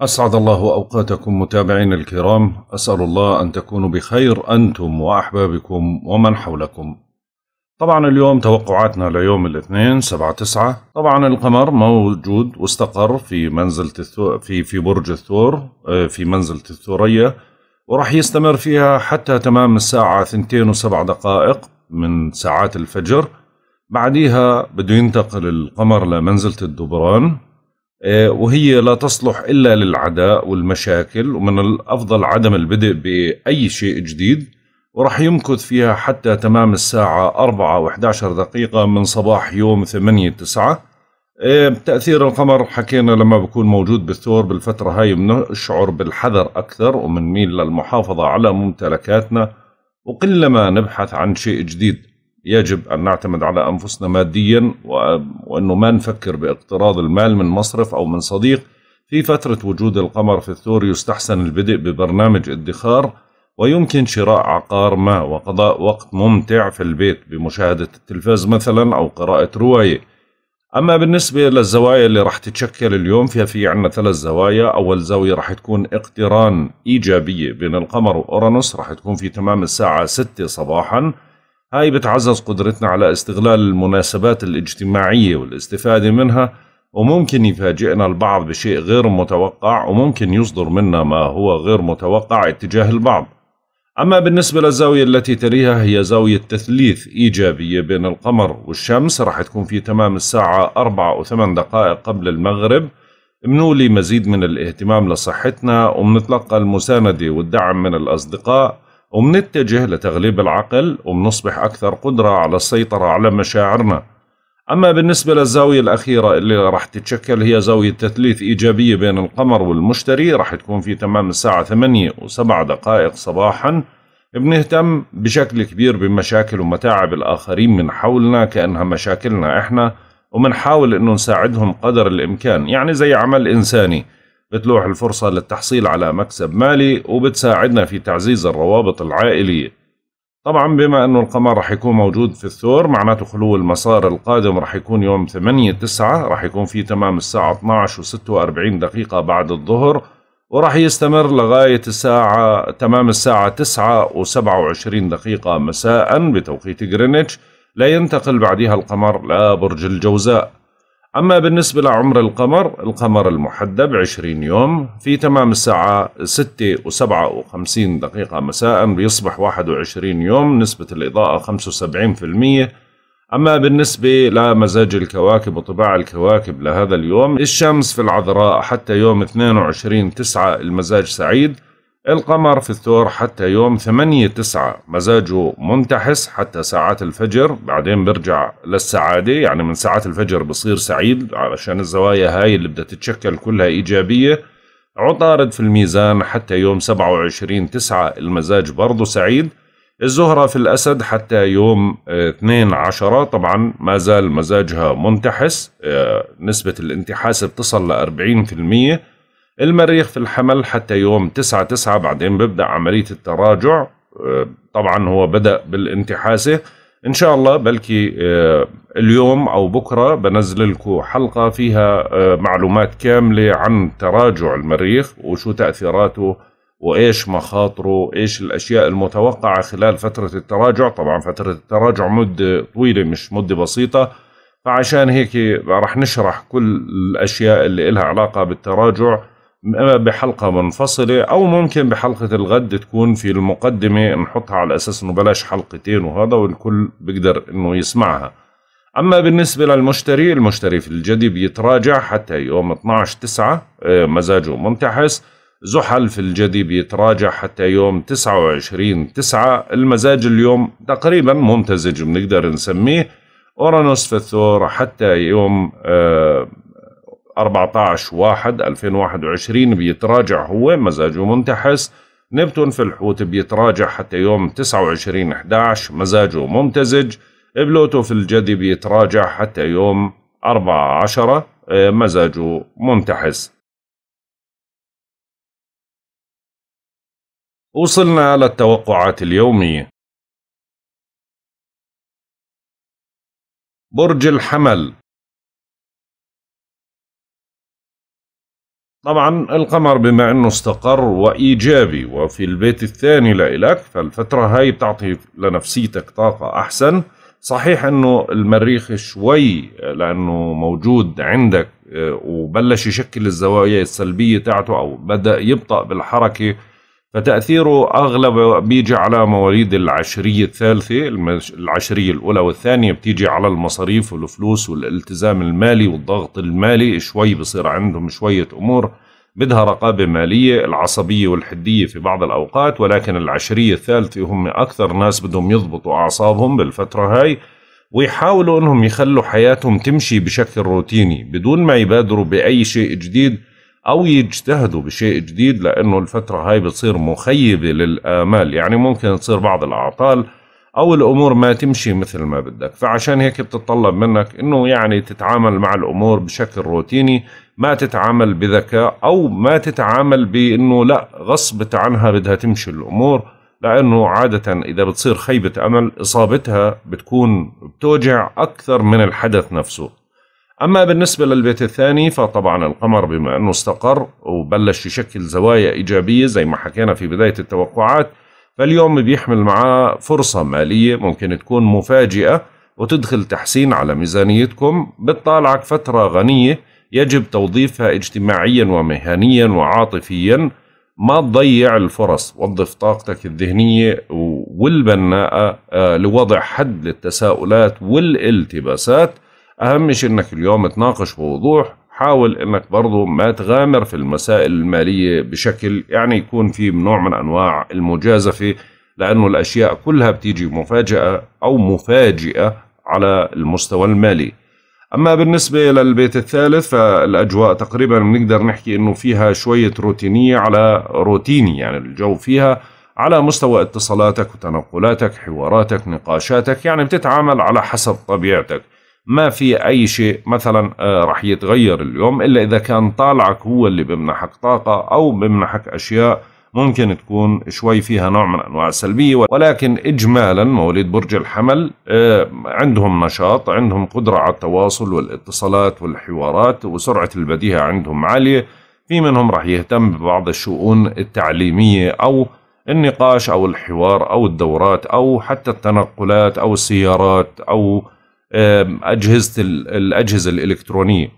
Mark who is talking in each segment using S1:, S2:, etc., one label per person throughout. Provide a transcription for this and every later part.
S1: أسعد الله أوقاتكم متابعين الكرام أسأل الله أن تكونوا بخير أنتم وأحبابكم ومن حولكم طبعا اليوم توقعاتنا ليوم الاثنين سبعة تسعة طبعا القمر موجود واستقر في منزلة الثور في في برج الثور آه، في منزلة الثورية وراح يستمر فيها حتى تمام الساعة ثنتين وسبع دقائق من ساعات الفجر بعديها بده ينتقل القمر لمنزلة الدبران آه، وهي لا تصلح إلا للعداء والمشاكل ومن الأفضل عدم البدء بأي شيء جديد ورح يمكث فيها حتى تمام الساعة 4 و11 دقيقة من صباح يوم 8 9 آه، تأثير القمر حكينا لما بكون موجود بالثور بالفترة هاي بنشعر بالحذر أكثر ومنميل للمحافظة على ممتلكاتنا وقلما نبحث عن شيء جديد يجب أن نعتمد على أنفسنا ماديا وأنه ما نفكر باقتراض المال من مصرف أو من صديق في فترة وجود القمر في الثور يستحسن البدء ببرنامج ادخار ويمكن شراء عقار ما وقضاء وقت ممتع في البيت بمشاهدة التلفاز مثلا أو قراءة رواية أما بالنسبة للزوايا اللي راح تتشكل اليوم فيها في عنا ثلاث زوايا أول زاوية راح تكون اقتران إيجابية بين القمر وأورانوس راح تكون في تمام الساعة 6 صباحاً هاي بتعزز قدرتنا على استغلال المناسبات الاجتماعية والاستفادة منها وممكن يفاجئنا البعض بشيء غير متوقع وممكن يصدر منا ما هو غير متوقع اتجاه البعض أما بالنسبة للزاوية التي تليها هي زاوية تثليث إيجابية بين القمر والشمس راح تكون في تمام الساعة 4 و 8 دقائق قبل المغرب بنولي مزيد من الاهتمام لصحتنا وبنتلقى المساندة والدعم من الأصدقاء ومنتجه لتغليب العقل ومنصبح أكثر قدرة على السيطرة على مشاعرنا أما بالنسبة للزاوية الأخيرة اللي راح تتشكل هي زاوية تثليث إيجابية بين القمر والمشتري راح تكون في تمام الساعة 8 و7 دقائق صباحا بنهتم بشكل كبير بمشاكل ومتاعب الآخرين من حولنا كأنها مشاكلنا إحنا ومنحاول إنه نساعدهم قدر الإمكان يعني زي عمل إنساني بتلوح الفرصة للتحصيل على مكسب مالي وبتساعدنا في تعزيز الروابط العائلية طبعا بما أنه القمر رح يكون موجود في الثور معناته خلو المسار القادم رح يكون يوم 8 9 رح يكون في تمام الساعة 12 و 46 دقيقة بعد الظهر ورح يستمر لغاية الساعة تمام الساعة 9 و 27 دقيقة مساء بتوقيت غرينتش لينتقل بعدها القمر لبرج الجوزاء أما بالنسبة لعمر القمر القمر المحدب 20 يوم في تمام الساعة 6 و57 دقيقة مساء بيصبح 21 يوم نسبة الإضاءة 75% أما بالنسبة لمزاج الكواكب وطباع الكواكب لهذا اليوم الشمس في العذراء حتى يوم 22 تسعة المزاج سعيد القمر في الثور حتى يوم ثمانية تسعة مزاجه منتحس حتى ساعات الفجر بعدين بيرجع للسعادة يعني من ساعات الفجر بصير سعيد علشان الزوايا هاي اللي بدها تتشكل كلها إيجابية عطارد في الميزان حتى يوم سبعة وعشرين تسعة المزاج برضه سعيد الزهرة في الأسد حتى يوم اثنين عشرة طبعا ما زال مزاجها منتحس آه، نسبة الانتحاس بتصل لأربعين في المئة المريخ في الحمل حتى يوم تسعة تسعة بعدين ببدأ عملية التراجع آه، طبعا هو بدأ بالانتحاسة ان شاء الله بلكي آه، اليوم او بكره بنزل لكم حلقه فيها آه، معلومات كامله عن تراجع المريخ وشو تاثيراته وايش مخاطره ايش الاشياء المتوقعه خلال فتره التراجع طبعا فتره التراجع مده طويله مش مده بسيطه فعشان هيك رح نشرح كل الاشياء اللي لها علاقه بالتراجع بحلقة منفصلة أو ممكن بحلقة الغد تكون في المقدمة نحطها على أساس أنه بلاش حلقتين وهذا والكل بيقدر أنه يسمعها أما بالنسبة للمشتري المشتري في الجدي بيتراجع حتى يوم 12 9 آه، مزاجه منتحس زحل في الجدي بيتراجع حتى يوم 29 9 المزاج اليوم تقريبا ممتزج بنقدر نسميه أورانوس في الثور حتى يوم آه، 14 واحد 2021 بيتراجع هو مزاجه منتحس نبتون في الحوت بيتراجع حتى يوم 29 11 مزاجه ممتزج بلوتو في الجدي بيتراجع حتى يوم 4 10
S2: آه، مزاجه منتحس وصلنا للتوقعات اليومية برج الحمل طبعا القمر بما انه استقر
S1: وايجابي وفي البيت الثاني لإلك فالفترة هاي بتعطي لنفسيتك طاقة احسن صحيح انه المريخ شوي آه، لانه موجود عندك آه، وبلش يشكل الزوايا السلبية تاعته او بدأ يبطأ بالحركة فتأثيره أغلب بيجي على مواليد العشرية الثالثة العشرية الأولى والثانية بتيجي على المصاريف والفلوس والالتزام المالي والضغط المالي شوي بصير عندهم شوية أمور بدها رقابة مالية العصبية والحدية في بعض الأوقات ولكن العشرية الثالثة هم أكثر ناس بدهم يضبطوا أعصابهم بالفترة هاي ويحاولوا أنهم يخلوا حياتهم تمشي بشكل روتيني بدون ما يبادروا بأي شيء جديد او يجتهدوا بشيء جديد لانه الفتره هاي بتصير مخيبه للامال يعني ممكن تصير بعض الاعطال او الامور ما تمشي مثل ما بدك فعشان هيك بتتطلب منك انه يعني تتعامل مع الامور بشكل روتيني ما تتعامل بذكاء او ما تتعامل بانه لا غصبت عنها بدها تمشي الامور لانه عاده اذا بتصير خيبه امل اصابتها بتكون بتوجع اكثر من الحدث نفسه أما بالنسبة للبيت الثاني فطبعا القمر بما أنه استقر وبلش يشكل زوايا إيجابية زي ما حكينا في بداية التوقعات فاليوم بيحمل معاه فرصة مالية ممكن تكون مفاجئة وتدخل تحسين على ميزانيتكم بتطالعك فترة غنية يجب توظيفها اجتماعيا ومهنيا وعاطفيا ما تضيع الفرص وظف طاقتك الذهنية والبناءة آه، لوضع حد للتساؤلات والالتباسات أهم شيء إنك اليوم تناقش بوضوح حاول إنك برضو ما تغامر في المسائل المالية بشكل يعني يكون في نوع من أنواع المجازفة لأنه الأشياء كلها بتيجي مفاجأة أو مفاجئة على المستوى المالي أما بالنسبة للبيت الثالث فالأجواء تقريبا بنقدر نحكي أنه فيها شوية روتينية على روتيني يعني الجو فيها على مستوى اتصالاتك وتنقلاتك حواراتك نقاشاتك يعني بتتعامل على حسب طبيعتك ما في اي شيء مثلا آه، رح يتغير اليوم الا اذا كان طالعك هو اللي بمنحك طاقه او بمنحك اشياء ممكن تكون شوي فيها نوع من انواع السلبيه ولكن اجمالا مواليد برج الحمل آه، عندهم نشاط عندهم قدره على التواصل والاتصالات والحوارات وسرعه البديهه عندهم عاليه في منهم رح يهتم ببعض الشؤون التعليميه او النقاش او الحوار او الدورات او حتى التنقلات او السيارات او أجهزة الأجهزة الإلكترونية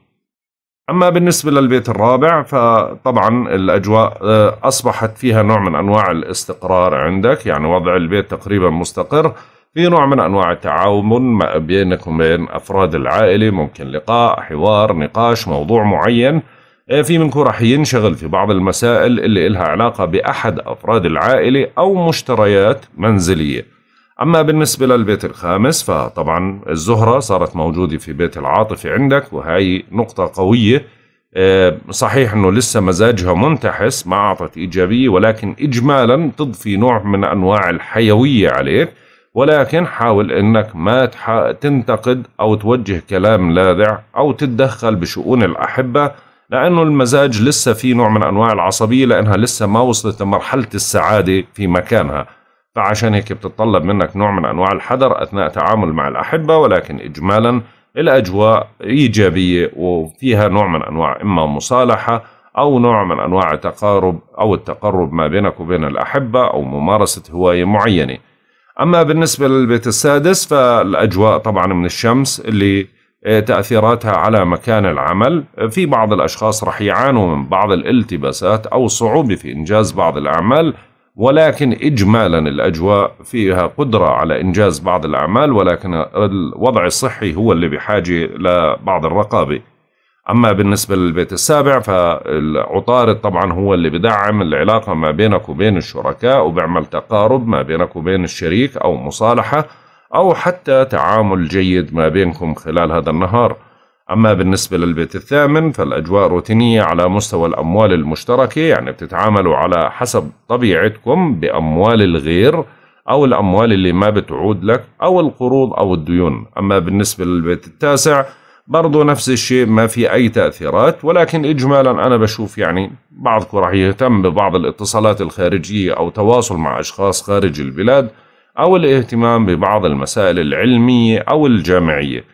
S1: أما بالنسبة للبيت الرابع فطبعا الأجواء آه، أصبحت فيها نوع من أنواع الاستقرار عندك يعني وضع البيت تقريبا مستقر في نوع من أنواع التعاون بينك وبين أفراد العائلة ممكن لقاء حوار نقاش موضوع معين آه، في منكم راح ينشغل في بعض المسائل اللي إلها علاقة بأحد أفراد العائلة أو مشتريات منزلية أما بالنسبة للبيت الخامس فطبعا الزهرة صارت موجودة في بيت العاطفة عندك وهي نقطة قوية آه، صحيح أنه لسه مزاجها منتحس ما أعطت إيجابية ولكن إجمالا تضفي نوع من أنواع الحيوية عليك ولكن حاول أنك ما تنتقد أو توجه كلام لاذع أو تتدخل بشؤون الأحبة لأنه المزاج لسه في نوع من أنواع العصبية لأنها لسه ما وصلت لمرحلة السعادة في مكانها فعشان هيك بتتطلب منك نوع من أنواع الحذر أثناء تعامل مع الأحبة ولكن إجمالا الأجواء إيجابية وفيها نوع من أنواع إما مصالحة أو نوع من أنواع التقارب أو التقرب ما بينك وبين الأحبة أو ممارسة هواية معينة أما بالنسبة للبيت السادس فالأجواء طبعا من الشمس اللي آه، تأثيراتها على مكان العمل في بعض الأشخاص رح يعانوا من بعض الالتباسات أو صعوبة في إنجاز بعض الأعمال ولكن إجمالا الأجواء فيها قدرة على إنجاز بعض الأعمال ولكن الوضع الصحي هو اللي بحاجة لبعض الرقابة أما بالنسبة للبيت السابع فالعطارد طبعا هو اللي بدعم العلاقة ما بينك وبين الشركاء وبعمل تقارب ما بينك وبين الشريك أو مصالحة أو حتى تعامل جيد ما بينكم خلال هذا النهار أما بالنسبة للبيت الثامن فالأجواء روتينية على مستوى الأموال المشتركة يعني بتتعاملوا على حسب طبيعتكم بأموال الغير أو الأموال اللي ما بتعود لك أو القروض أو الديون أما بالنسبة للبيت التاسع برضو نفس الشيء ما في أي تأثيرات ولكن إجمالا أنا بشوف يعني بعضكم راح يهتم ببعض الاتصالات الخارجية أو تواصل مع أشخاص خارج البلاد أو الاهتمام ببعض المسائل العلمية أو الجامعية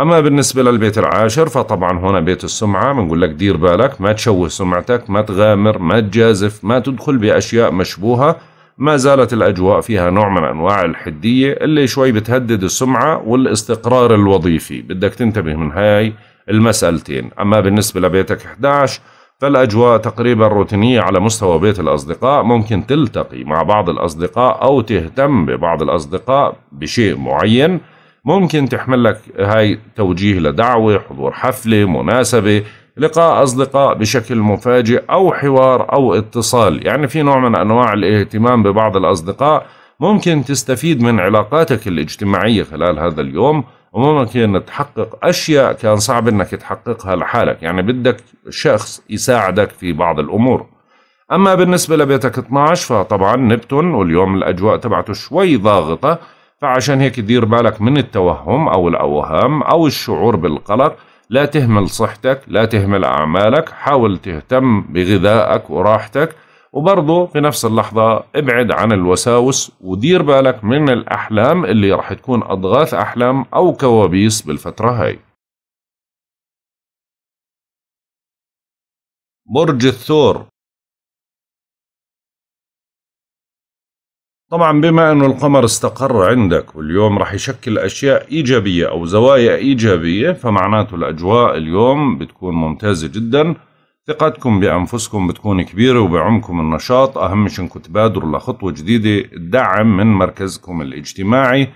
S1: أما بالنسبة للبيت العاشر فطبعا هنا بيت السمعة بنقول لك دير بالك ما تشوه سمعتك ما تغامر ما تجازف ما تدخل بأشياء مشبوهة ما زالت الأجواء فيها نوع من أنواع الحدية اللي شوي بتهدد السمعة والاستقرار الوظيفي بدك تنتبه من هاي المسألتين أما بالنسبة لبيتك 11 فالأجواء تقريبا روتينية على مستوى بيت الأصدقاء ممكن تلتقي مع بعض الأصدقاء أو تهتم ببعض الأصدقاء بشيء معين ممكن تحمل لك هاي توجيه لدعوة حضور حفلة مناسبة لقاء أصدقاء بشكل مفاجئ أو حوار أو اتصال يعني في نوع من أنواع الاهتمام ببعض الأصدقاء ممكن تستفيد من علاقاتك الاجتماعية خلال هذا اليوم وممكن تحقق أشياء كان صعب أنك تحققها لحالك يعني بدك شخص يساعدك في بعض الأمور أما بالنسبة لبيتك 12 فطبعا نبتون واليوم الأجواء تبعته شوي ضاغطة فعشان هيك دير بالك من التوهم أو الأوهام أو الشعور بالقلق لا تهمل صحتك لا تهمل أعمالك حاول تهتم بغذائك وراحتك وبرضه في نفس اللحظة ابعد عن الوساوس ودير بالك من الأحلام اللي رح تكون
S2: أضغاث أحلام أو كوابيس بالفترة هاي برج الثور طبعا بما أن القمر استقر عندك واليوم راح
S1: يشكل أشياء إيجابية أو زوايا إيجابية فمعناته الأجواء اليوم بتكون ممتازة جدا ثقتكم بأنفسكم بتكون كبيرة وبعمكم النشاط أهم شيء إنكم تبادروا لخطوة جديدة الدعم من مركزكم الاجتماعي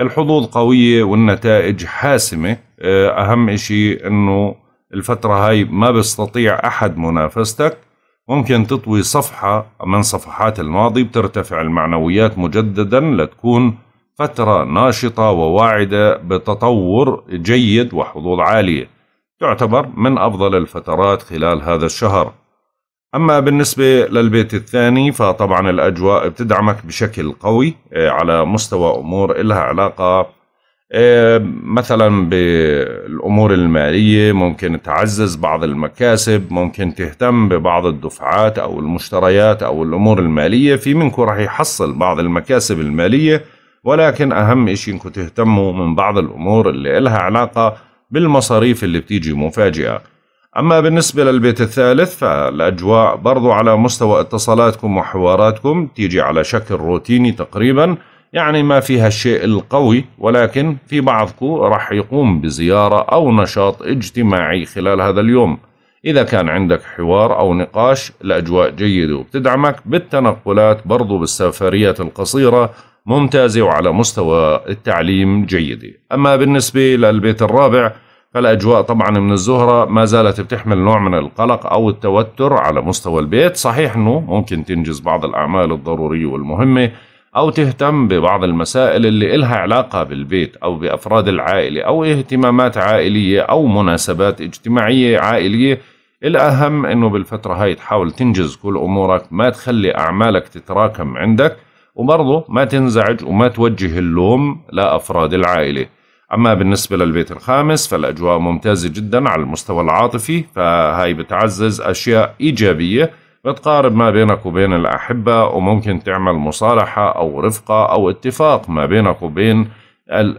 S1: الحظوظ قوية والنتائج حاسمة آه، أهم شيء أنه الفترة هاي ما بيستطيع أحد منافستك ممكن تطوي صفحة من صفحات الماضي بترتفع المعنويات مجددا لتكون فترة ناشطة وواعدة بتطور جيد وحظوظ عالية تعتبر من أفضل الفترات خلال هذا الشهر أما بالنسبة للبيت الثاني فطبعا الأجواء بتدعمك بشكل قوي آه، على مستوى أمور إلها علاقة آه، مثلا بالامور الماليه ممكن تعزز بعض المكاسب ممكن تهتم ببعض الدفعات او المشتريات او الامور الماليه في منكم راح يحصل بعض المكاسب الماليه ولكن اهم شيء انكم تهتموا من بعض الامور اللي لها علاقه بالمصاريف اللي بتيجي مفاجئه اما بالنسبه للبيت الثالث فالاجواء برضو على مستوى اتصالاتكم وحواراتكم تيجي على شكل روتيني تقريبا يعني ما فيها الشيء القوي ولكن في بعضكم راح يقوم بزيارة أو نشاط اجتماعي خلال هذا اليوم إذا كان عندك حوار أو نقاش الأجواء جيدة وبتدعمك بالتنقلات برضو بالسفريات القصيرة ممتازة وعلى مستوى التعليم جيدة أما بالنسبة للبيت الرابع فالأجواء طبعا من الزهرة ما زالت بتحمل نوع من القلق أو التوتر على مستوى البيت صحيح أنه ممكن تنجز بعض الأعمال الضرورية والمهمة أو تهتم ببعض المسائل اللي إلها علاقة بالبيت أو بأفراد العائلة أو اهتمامات عائلية أو مناسبات اجتماعية عائلية الأهم أنه بالفترة هاي تحاول تنجز كل أمورك ما تخلي أعمالك تتراكم عندك وبرضه ما تنزعج وما توجه اللوم لأفراد العائلة أما بالنسبة للبيت الخامس فالأجواء ممتازة جدا على المستوى العاطفي فهاي بتعزز أشياء إيجابية بتقارب ما بينك وبين الأحبة وممكن تعمل مصالحة أو رفقة أو اتفاق ما بينك وبين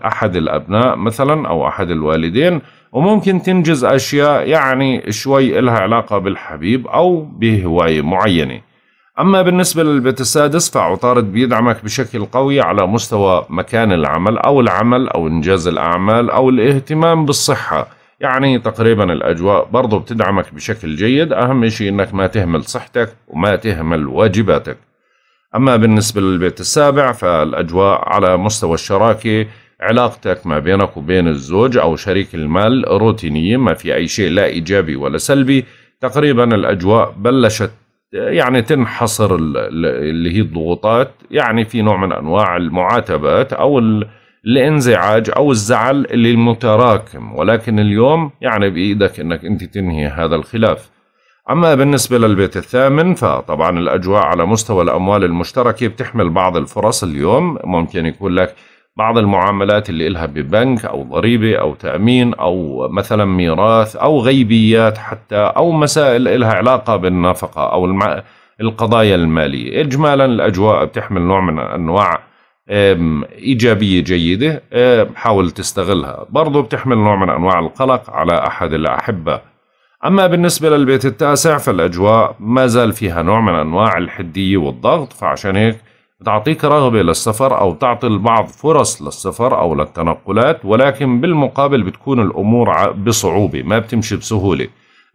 S1: أحد الأبناء مثلا أو أحد الوالدين وممكن تنجز أشياء يعني شوي إلها علاقة بالحبيب أو بهواية معينة أما بالنسبة للبيت السادس فعطارد بيدعمك بشكل قوي على مستوى مكان العمل أو العمل أو إنجاز الأعمال أو الاهتمام بالصحة يعني تقريبا الأجواء برضو بتدعمك بشكل جيد أهم شيء أنك ما تهمل صحتك وما تهمل واجباتك أما بالنسبة للبيت السابع فالأجواء على مستوى الشراكة علاقتك ما بينك وبين الزوج أو شريك المال روتينية ما في أي شيء لا إيجابي ولا سلبي تقريبا الأجواء بلشت يعني تنحصر اللي هي الضغوطات يعني في نوع من أنواع المعاتبات أو الانزعاج او الزعل اللي المتراكم ولكن اليوم يعني بايدك انك انت تنهي هذا الخلاف اما بالنسبه للبيت الثامن فطبعا الاجواء على مستوى الاموال المشتركه بتحمل بعض الفرص اليوم ممكن يكون لك بعض المعاملات اللي إلها ببنك أو ضريبة أو تأمين أو مثلا ميراث أو غيبيات حتى أو مسائل إلها علاقة بالنفقة أو القضايا المالية إجمالا الأجواء بتحمل نوع من أنواع إيجابية جيدة حاول تستغلها برضو بتحمل نوع من أنواع القلق على أحد الأحبة أما بالنسبة للبيت التاسع فالأجواء ما زال فيها نوع من أنواع الحدية والضغط فعشان هيك بتعطيك رغبة للسفر أو تعطي البعض فرص للسفر أو للتنقلات ولكن بالمقابل بتكون الأمور بصعوبة ما بتمشي بسهولة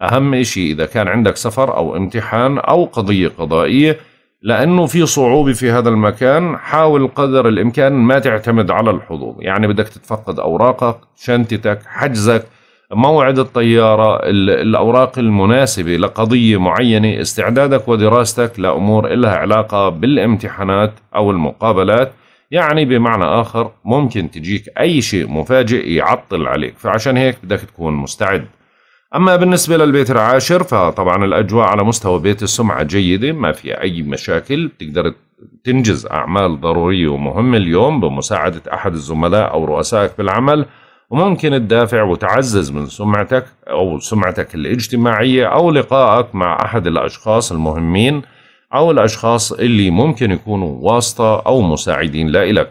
S1: أهم إشي إذا كان عندك سفر أو امتحان أو قضية قضائية لأنه في صعوبة في هذا المكان حاول قدر الإمكان ما تعتمد على الحضور يعني بدك تتفقد أوراقك شنطتك حجزك موعد الطيارة الأوراق المناسبة لقضية معينة استعدادك ودراستك لأمور إلها علاقة بالامتحانات أو المقابلات يعني بمعنى آخر ممكن تجيك أي شيء مفاجئ يعطل عليك فعشان هيك بدك تكون مستعد أما بالنسبة للبيت العاشر فطبعا الأجواء على مستوى بيت السمعة جيدة ما في أي مشاكل بتقدر تنجز أعمال ضرورية ومهمة اليوم بمساعدة أحد الزملاء أو رؤسائك بالعمل وممكن تدافع وتعزز من سمعتك أو سمعتك الاجتماعية أو لقائك مع أحد الأشخاص المهمين أو الأشخاص اللي ممكن يكونوا واسطة أو مساعدين لإلك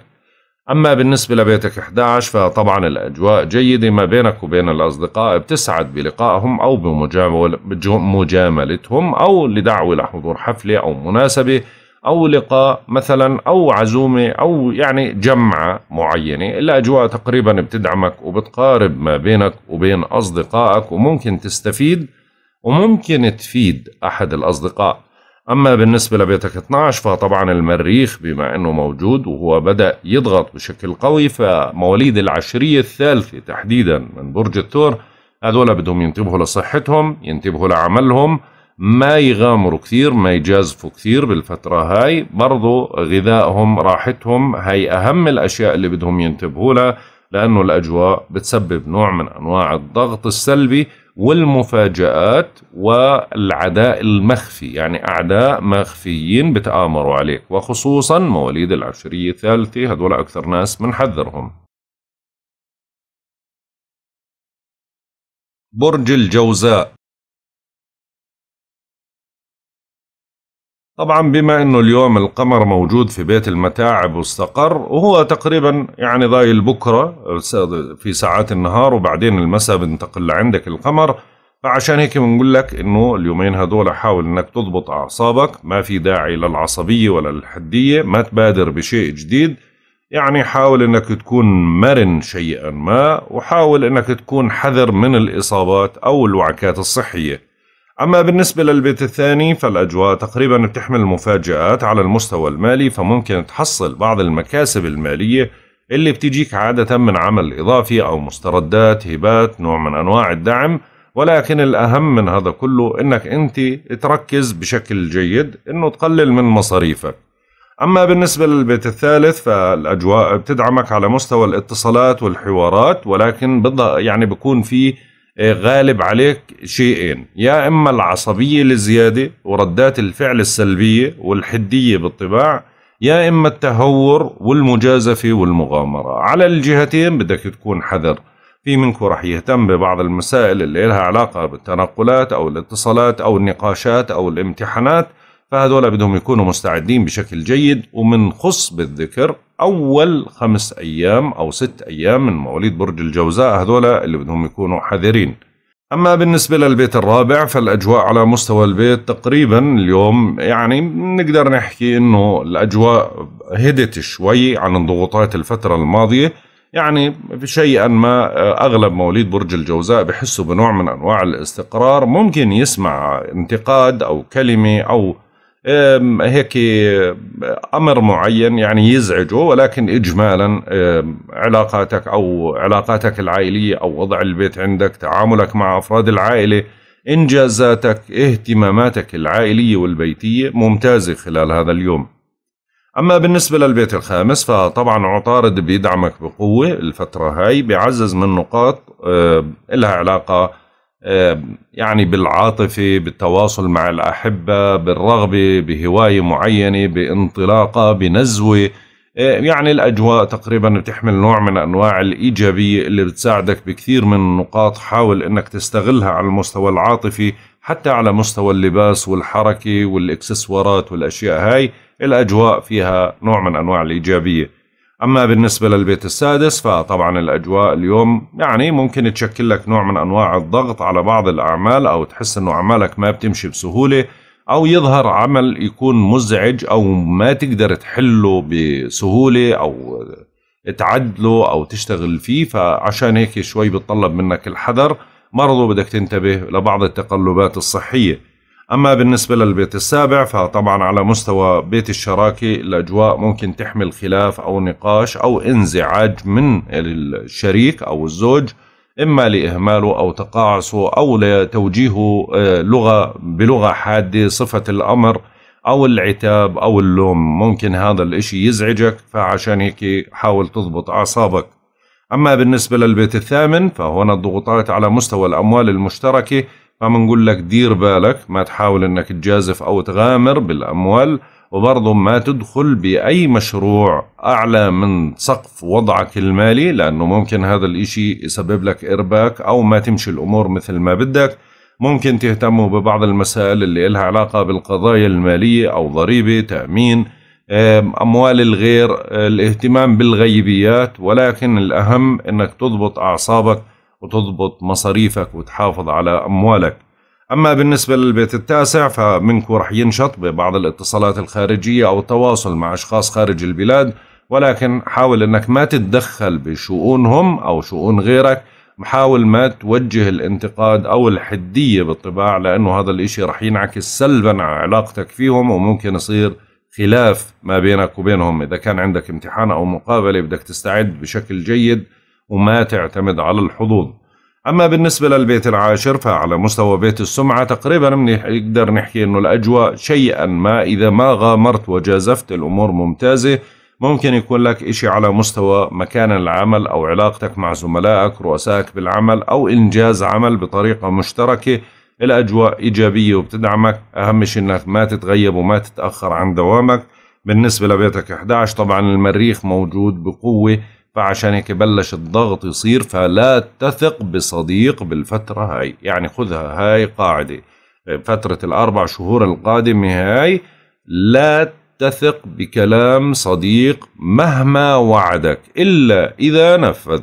S1: أما بالنسبة لبيتك 11 فطبعا الأجواء جيدة ما بينك وبين الأصدقاء بتسعد بلقائهم أو بمجاملتهم أو لدعوة لحضور حفلة أو مناسبة أو لقاء مثلا أو عزومة أو يعني جمعة معينة الأجواء تقريبا بتدعمك وبتقارب ما بينك وبين أصدقائك وممكن تستفيد وممكن تفيد أحد الأصدقاء أما بالنسبة لبيتك 12 فطبعا المريخ بما أنه موجود وهو بدأ يضغط بشكل قوي فمواليد العشرية الثالثة تحديدا من برج الثور هذول بدهم ينتبهوا لصحتهم ينتبهوا لعملهم ما يغامروا كثير ما يجازفوا كثير بالفترة هاي برضو غذائهم راحتهم هاي أهم الأشياء اللي بدهم ينتبهوا لها لأنه الأجواء بتسبب نوع من أنواع الضغط السلبي والمفاجآت والعداء المخفي يعني أعداء مخفيين بتآمروا
S2: عليك وخصوصا مواليد العشرية الثالثة هذول أكثر ناس بنحذرهم برج الجوزاء طبعا بما انه اليوم القمر موجود في بيت المتاعب واستقر وهو تقريبا يعني ضايل بكرة
S1: في ساعات النهار وبعدين المساء بنتقل لعندك القمر فعشان هيك بنقول لك انه اليومين هذول حاول انك تضبط اعصابك ما في داعي للعصبية ولا الحدية ما تبادر بشيء جديد يعني حاول انك تكون مرن شيئا ما وحاول انك تكون حذر من الاصابات او الوعكات الصحيه أما بالنسبة للبيت الثاني فالأجواء تقريبا بتحمل مفاجآت على المستوى المالي فممكن تحصل بعض المكاسب المالية اللي بتجيك عادة من عمل إضافي أو مستردات هبات نوع من أنواع الدعم ولكن الأهم من هذا كله إنك أنت تركز بشكل جيد إنه تقلل من مصاريفك أما بالنسبة للبيت الثالث فالأجواء بتدعمك على مستوى الاتصالات والحوارات ولكن يعني بكون فيه إيه، غالب عليك شيئين يا إما العصبية الزيادة وردات الفعل السلبية والحدية بالطباع يا إما التهور والمجازفة والمغامرة على الجهتين بدك تكون حذر في منكم رح يهتم ببعض المسائل اللي لها علاقة بالتنقلات أو الاتصالات أو النقاشات أو الامتحانات فهذول بدهم يكونوا مستعدين بشكل جيد ومن خص بالذكر أول خمس أيام أو ست أيام من مواليد برج الجوزاء هذول اللي بدهم يكونوا حذرين أما بالنسبة للبيت الرابع فالأجواء على مستوى البيت تقريبا اليوم يعني نقدر نحكي أنه الأجواء هدت شوي عن ضغوطات الفترة الماضية يعني شيئا ما أغلب مواليد برج الجوزاء بحسوا بنوع من أنواع الاستقرار ممكن يسمع انتقاد أو كلمة أو هيك امر معين يعني يزعجه ولكن اجمالا علاقاتك او علاقاتك العائليه او وضع البيت عندك تعاملك مع افراد العائله انجازاتك اهتماماتك العائليه والبيتيه ممتازه خلال هذا اليوم اما بالنسبه للبيت الخامس فطبعا عطارد بيدعمك بقوه الفتره هاي بيعزز من نقاط لها علاقه يعني بالعاطفة بالتواصل مع الأحبة بالرغبة بهواية معينة بانطلاقة بنزوة آه، يعني الأجواء تقريبا بتحمل نوع من أنواع الإيجابية اللي بتساعدك بكثير من النقاط حاول أنك تستغلها على المستوى العاطفي حتى على مستوى اللباس والحركة والإكسسوارات والأشياء هاي الأجواء فيها نوع من أنواع الإيجابية أما بالنسبة للبيت السادس فطبعا الأجواء اليوم يعني ممكن تشكل لك نوع من أنواع الضغط على بعض الأعمال أو تحس أنه أعمالك ما بتمشي بسهولة أو يظهر عمل يكون مزعج أو ما تقدر تحله بسهولة أو تعدله أو تشتغل فيه فعشان هيك شوي بتطلب منك الحذر مرضه بدك تنتبه لبعض التقلبات الصحية أما بالنسبة للبيت السابع فطبعا على مستوى بيت الشراكة الأجواء ممكن تحمل خلاف أو نقاش أو انزعاج من الشريك أو الزوج إما لإهماله أو تقاعسه أو لتوجيهه آه، لغة بلغة حادة صفة الأمر أو العتاب أو اللوم ممكن هذا الإشي يزعجك فعشان هيك حاول تضبط أعصابك أما بالنسبة للبيت الثامن فهنا الضغوطات على مستوى الأموال المشتركة نقول لك دير بالك ما تحاول انك تجازف او تغامر بالاموال وبرضه ما تدخل باي مشروع اعلى من سقف وضعك المالي لانه ممكن هذا الاشي يسبب لك ارباك او ما تمشي الامور مثل ما بدك ممكن تهتموا ببعض المسائل اللي لها علاقة بالقضايا المالية أو ضريبة تأمين أموال الغير آه، الاهتمام بالغيبيات ولكن الأهم أنك تضبط أعصابك وتضبط مصاريفك وتحافظ على أموالك أما بالنسبة للبيت التاسع فمنكو رح ينشط ببعض الاتصالات الخارجية أو التواصل مع أشخاص خارج البلاد ولكن حاول أنك ما تتدخل بشؤونهم أو شؤون غيرك محاول ما توجه الانتقاد أو الحدية بالطباع لأنه هذا الإشي رح ينعكس سلبا على علاقتك فيهم وممكن يصير خلاف ما بينك وبينهم إذا كان عندك امتحان أو مقابلة بدك تستعد بشكل جيد وما تعتمد على الحظوظ أما بالنسبة للبيت العاشر فعلى مستوى بيت السمعة تقريبا نقدر نحكي أنه الأجواء شيئا ما إذا ما غامرت وجازفت الأمور ممتازة ممكن يكون لك إشي على مستوى مكان العمل أو علاقتك مع زملائك رؤسائك بالعمل أو إنجاز عمل بطريقة مشتركة الأجواء إيجابية وبتدعمك أهم شيء أنك ما تتغيب وما تتأخر عن دوامك بالنسبة لبيتك 11 طبعا المريخ موجود بقوة فعشان هيك بلش الضغط يصير فلا تثق بصديق بالفترة هاي يعني خذها هاي قاعدة فترة الأربع شهور القادمة هاي لا تثق بكلام صديق مهما وعدك إلا إذا نفذ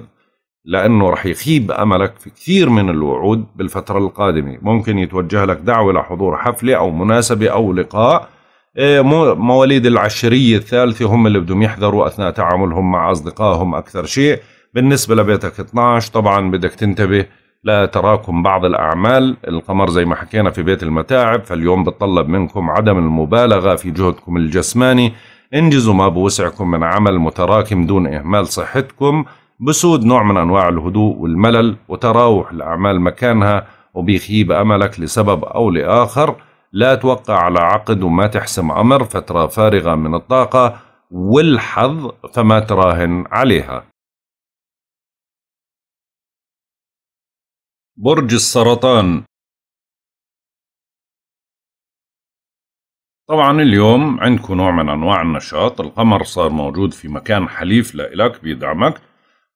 S1: لأنه رح يخيب أملك في كثير من الوعود بالفترة القادمة ممكن يتوجه لك دعوة لحضور حفلة أو مناسبة أو لقاء إيه، مواليد العشرية الثالثة هم اللي بدهم يحذروا أثناء تعاملهم مع أصدقائهم أكثر شيء بالنسبة لبيتك 12 طبعا بدك تنتبه لتراكم بعض الأعمال القمر زي ما حكينا في بيت المتاعب فاليوم بتطلب منكم عدم المبالغة في جهدكم الجسماني انجزوا ما بوسعكم من عمل متراكم دون إهمال صحتكم بسود نوع من أنواع الهدوء والملل وتراوح الأعمال مكانها وبيخيب أملك لسبب أو لآخر لا توقع على عقد وما تحسم أمر فترة فارغة
S2: من الطاقة والحظ فما تراهن عليها برج السرطان طبعا اليوم عندكم نوع من أنواع النشاط القمر صار موجود في مكان حليف لإلك بيدعمك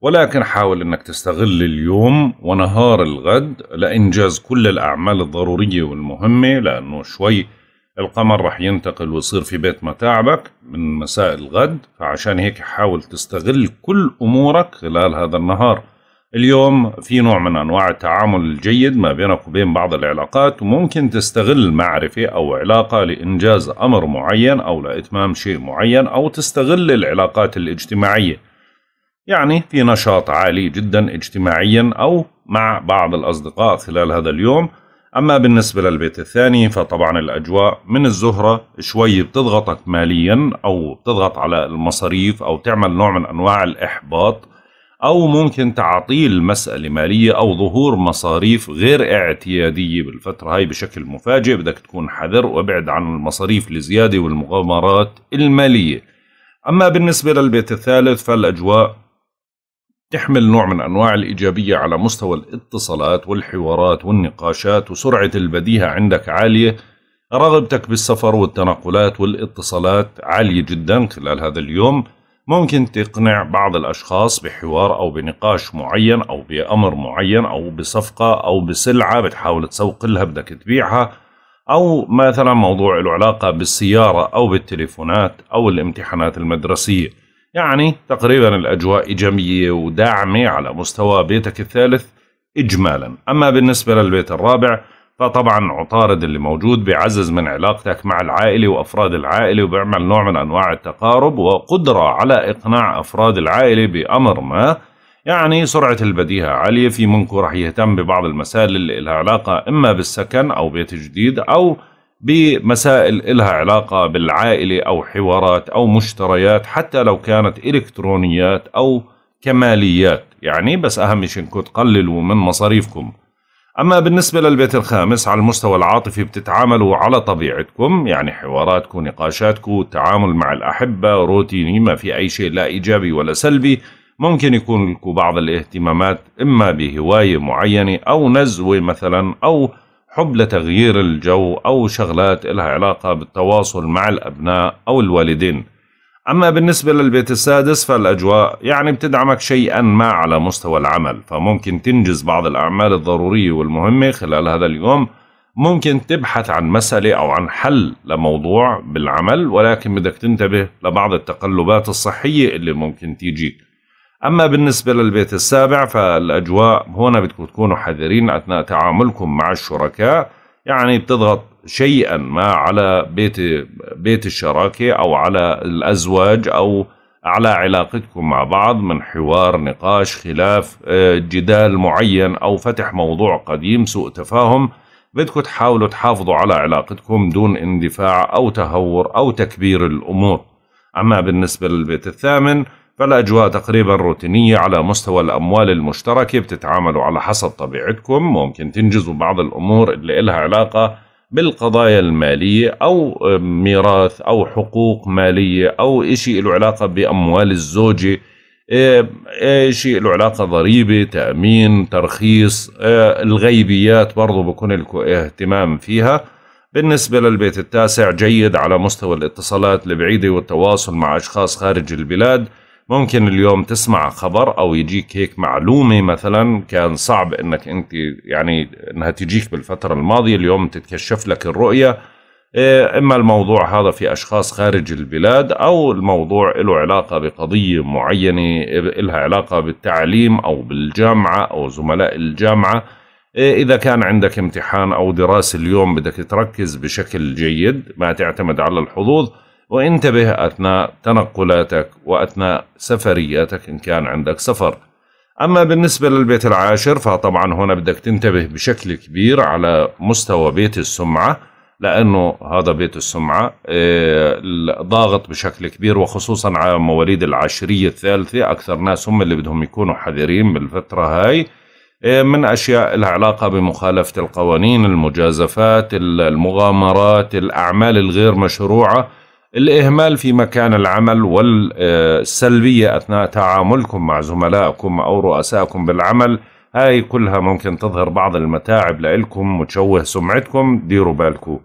S2: ولكن
S1: حاول أنك تستغل اليوم ونهار الغد لإنجاز كل الأعمال الضرورية والمهمة لأنه شوي القمر رح ينتقل ويصير في بيت متاعبك من مساء الغد فعشان هيك حاول تستغل كل أمورك خلال هذا النهار اليوم في نوع من أنواع التعامل الجيد ما بينك وبين بعض العلاقات وممكن تستغل معرفة أو علاقة لإنجاز أمر معين أو لإتمام شيء معين أو تستغل العلاقات الاجتماعية يعني في نشاط عالي جدا اجتماعيا أو مع بعض الأصدقاء خلال هذا اليوم أما بالنسبة للبيت الثاني فطبعا الأجواء من الزهرة شوي بتضغطك ماليا أو بتضغط على المصاريف أو تعمل نوع من أنواع الإحباط أو ممكن تعطيل مسألة مالية أو ظهور مصاريف غير اعتيادية بالفترة هاي بشكل مفاجئ بدك تكون حذر وابعد عن المصاريف الزيادة والمغامرات المالية أما بالنسبة للبيت الثالث فالأجواء تحمل نوع من أنواع الإيجابية على مستوى الاتصالات والحوارات والنقاشات وسرعة البديهة عندك عالية رغبتك بالسفر والتنقلات والاتصالات عالية جدا خلال هذا اليوم ممكن تقنع بعض الأشخاص بحوار أو بنقاش معين أو بأمر معين أو بصفقة أو بسلعة بتحاول تسوق لها بدك تبيعها أو مثلا موضوع له علاقة بالسيارة أو بالتليفونات أو الامتحانات المدرسية يعني تقريبا الأجواء إيجابية وداعمة على مستوى بيتك الثالث إجمالا أما بالنسبة للبيت الرابع فطبعا عطارد اللي موجود بيعزز من علاقتك مع العائلة وأفراد العائلة وبيعمل نوع من أنواع التقارب وقدرة على إقناع أفراد العائلة بأمر ما يعني سرعة البديهة عالية في منكم رح يهتم ببعض المسائل اللي لها علاقة إما بالسكن أو بيت جديد أو بمسائل إلها علاقة بالعائلة أو حوارات أو مشتريات حتى لو كانت إلكترونيات أو كماليات يعني بس أهم شيء انكم تقللوا من مصاريفكم أما بالنسبة للبيت الخامس على المستوى العاطفي بتتعاملوا على طبيعتكم يعني حواراتكم نقاشاتكم التعامل مع الأحبة روتيني ما في أي شيء لا إيجابي ولا سلبي ممكن يكون لكم بعض الاهتمامات إما بهواية معينة أو نزوة مثلا أو حب لتغيير الجو أو شغلات إلها علاقة بالتواصل مع الأبناء أو الوالدين أما بالنسبة للبيت السادس فالأجواء يعني بتدعمك شيئا ما على مستوى العمل فممكن تنجز بعض الأعمال الضرورية والمهمة خلال هذا اليوم ممكن تبحث عن مسألة أو عن حل لموضوع بالعمل ولكن بدك تنتبه لبعض التقلبات الصحية اللي ممكن تيجيك أما بالنسبة للبيت السابع فالأجواء هنا بدكم تكونوا حذرين أثناء تعاملكم مع الشركاء يعني بتضغط شيئا ما على بيت بيت الشراكة أو على الأزواج أو على علاقتكم مع بعض من حوار نقاش خلاف آه، جدال معين أو فتح موضوع قديم سوء تفاهم بدكم تحاولوا تحافظوا على علاقتكم دون اندفاع أو تهور أو تكبير الأمور أما بالنسبة للبيت الثامن فالأجواء تقريبا روتينية على مستوى الأموال المشتركة بتتعاملوا على حسب طبيعتكم ممكن تنجزوا بعض الأمور اللي إلها علاقة بالقضايا المالية أو ميراث أو حقوق مالية أو إشي له علاقة بأموال الزوجة إيه، شيء له علاقة ضريبة تأمين ترخيص إيه، الغيبيات برضو بكون اهتمام فيها بالنسبة للبيت التاسع جيد على مستوى الاتصالات البعيدة والتواصل مع أشخاص خارج البلاد ممكن اليوم تسمع خبر او يجيك هيك معلومه مثلا كان صعب انك انت يعني انها تجيك بالفتره الماضيه اليوم تتكشف لك الرؤيه إيه، اما الموضوع هذا في اشخاص خارج البلاد او الموضوع له علاقه بقضيه معينه لها علاقه بالتعليم او بالجامعه او زملاء الجامعه إيه، إذا كان عندك امتحان أو دراسة اليوم بدك تركز بشكل جيد ما تعتمد على الحظوظ وانتبه أثناء تنقلاتك وأثناء سفرياتك إن كان عندك سفر أما بالنسبة للبيت العاشر فطبعا هنا بدك تنتبه بشكل كبير على مستوى بيت السمعة لأنه هذا بيت السمعة آه، ضاغط بشكل كبير وخصوصا على مواليد العشرية الثالثة أكثر ناس هم اللي بدهم يكونوا حذرين بالفترة هاي آه، من أشياء العلاقة علاقة بمخالفة القوانين المجازفات المغامرات الأعمال الغير مشروعة الإهمال في مكان العمل والسلبية أثناء تعاملكم مع زملائكم أو رؤسائكم بالعمل هاي كلها ممكن تظهر بعض المتاعب لإلكم وتشوه سمعتكم ديروا بالكم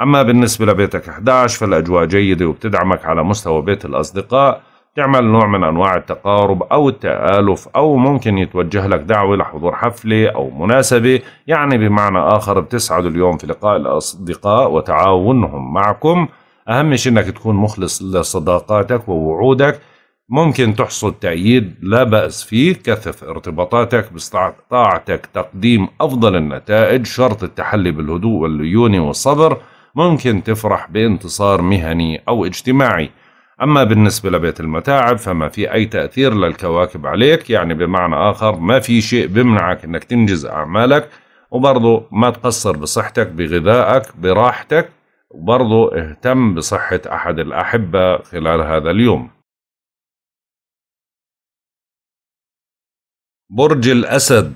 S1: أما بالنسبة لبيتك 11 فالأجواء جيدة وبتدعمك على مستوى بيت الأصدقاء تعمل نوع من أنواع التقارب أو التآلف أو ممكن يتوجه لك دعوة لحضور حفلة أو مناسبة يعني بمعنى آخر بتسعد اليوم في لقاء الأصدقاء وتعاونهم معكم اهم شيء انك تكون مخلص لصداقاتك ووعودك ممكن تحصد تأييد لا بأس فيه كثف ارتباطاتك باستطاعتك تقديم أفضل النتائج شرط التحلي بالهدوء والليونة والصبر ممكن تفرح بانتصار مهني أو اجتماعي أما بالنسبة لبيت المتاعب فما في أي تأثير للكواكب عليك يعني بمعنى آخر ما في شيء بمنعك أنك تنجز أعمالك وبرضه ما تقصر بصحتك
S2: بغذائك براحتك وبرضه اهتم بصحة أحد الأحبة خلال هذا اليوم برج الأسد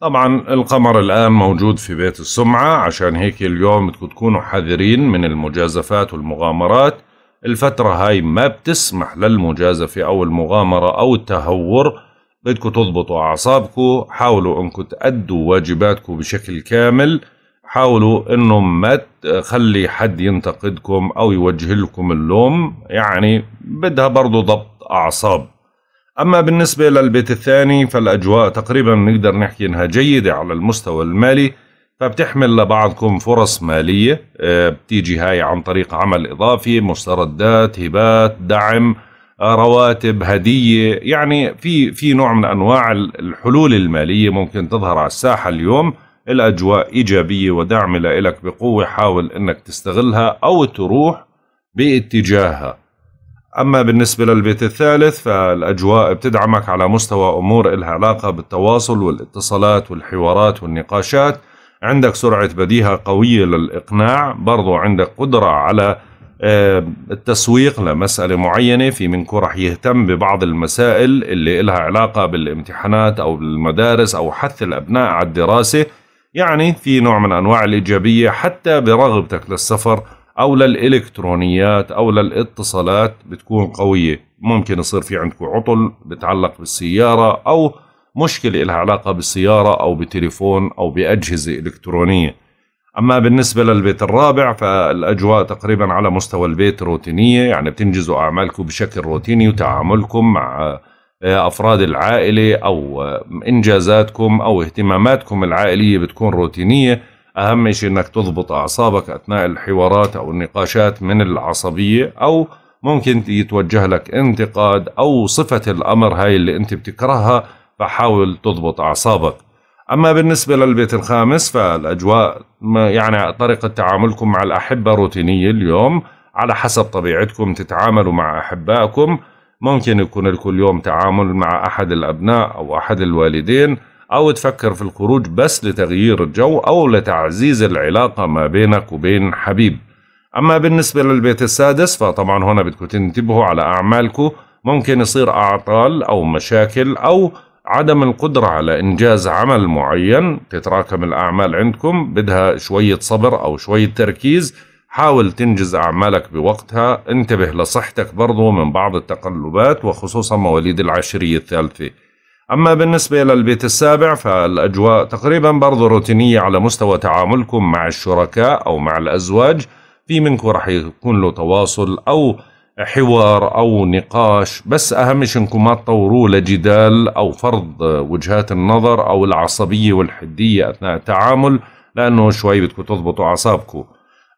S2: طبعا القمر الآن موجود في بيت السمعة عشان هيك اليوم بدكم تكونوا
S1: حذرين من المجازفات والمغامرات الفترة هاي ما بتسمح للمجازفة أو المغامرة أو التهور بدكم تضبطوا أعصابكم حاولوا أنكم تأدوا واجباتكم بشكل كامل حاولوا أنه ما تخلي حد ينتقدكم أو يوجه لكم اللوم يعني بدها برضو ضبط أعصاب أما بالنسبة للبيت الثاني فالأجواء تقريبا نقدر نحكي أنها جيدة على المستوى المالي فبتحمل لبعضكم فرص مالية آه، بتيجي هاي عن طريق عمل إضافي مستردات هبات دعم رواتب هديه يعني في في نوع من انواع الحلول الماليه ممكن تظهر على الساحه اليوم الاجواء ايجابيه وداعمه لك بقوه حاول انك تستغلها او تروح باتجاهها اما بالنسبه للبيت الثالث فالاجواء بتدعمك على مستوى امور الها علاقه بالتواصل والاتصالات والحوارات والنقاشات عندك سرعه بديهه قويه للاقناع برضو عندك قدره على آه، التسويق لمسألة معينة في منكم رح يهتم ببعض المسائل اللي إلها علاقة بالامتحانات أو بالمدارس أو حث الأبناء على الدراسة يعني في نوع من أنواع الإيجابية حتى برغبتك للسفر أو للإلكترونيات أو للاتصالات بتكون قوية ممكن يصير في عندكم عطل بتعلق بالسيارة أو مشكلة لها علاقة بالسيارة أو بتليفون أو بأجهزة إلكترونية أما بالنسبة للبيت الرابع فالأجواء تقريبا على مستوى البيت روتينية يعني بتنجزوا أعمالكم بشكل روتيني وتعاملكم مع آه، أفراد العائلة أو آه، إنجازاتكم أو اهتماماتكم العائلية بتكون روتينية أهم شيء أنك تضبط أعصابك أثناء الحوارات أو النقاشات من العصبية أو ممكن يتوجه لك انتقاد أو صفة الأمر هاي اللي أنت بتكرهها فحاول تضبط أعصابك أما بالنسبة للبيت الخامس فالأجواء يعني طريقة تعاملكم مع الأحبة روتينية اليوم على حسب طبيعتكم تتعاملوا مع أحبائكم ممكن يكون لكم اليوم تعامل مع أحد الأبناء أو أحد الوالدين أو تفكر في الخروج بس لتغيير الجو أو لتعزيز العلاقة ما بينك وبين حبيب أما بالنسبة للبيت السادس فطبعا هنا بدكم تنتبهوا على أعمالكم ممكن يصير أعطال أو مشاكل أو عدم القدرة على إنجاز عمل معين تتراكم الأعمال عندكم بدها شوية صبر أو شوية تركيز حاول تنجز أعمالك بوقتها انتبه لصحتك برضو من بعض التقلبات وخصوصا مواليد العشرية الثالثة أما بالنسبة للبيت السابع فالأجواء تقريبا برضو روتينية على مستوى تعاملكم مع الشركاء أو مع الأزواج في منكم رح يكون له تواصل أو حوار او نقاش بس اهم شيء انكم ما تطوروه لجدال او فرض وجهات النظر او العصبيه والحديه اثناء التعامل لانه شوي بدكم تضبطوا اعصابكم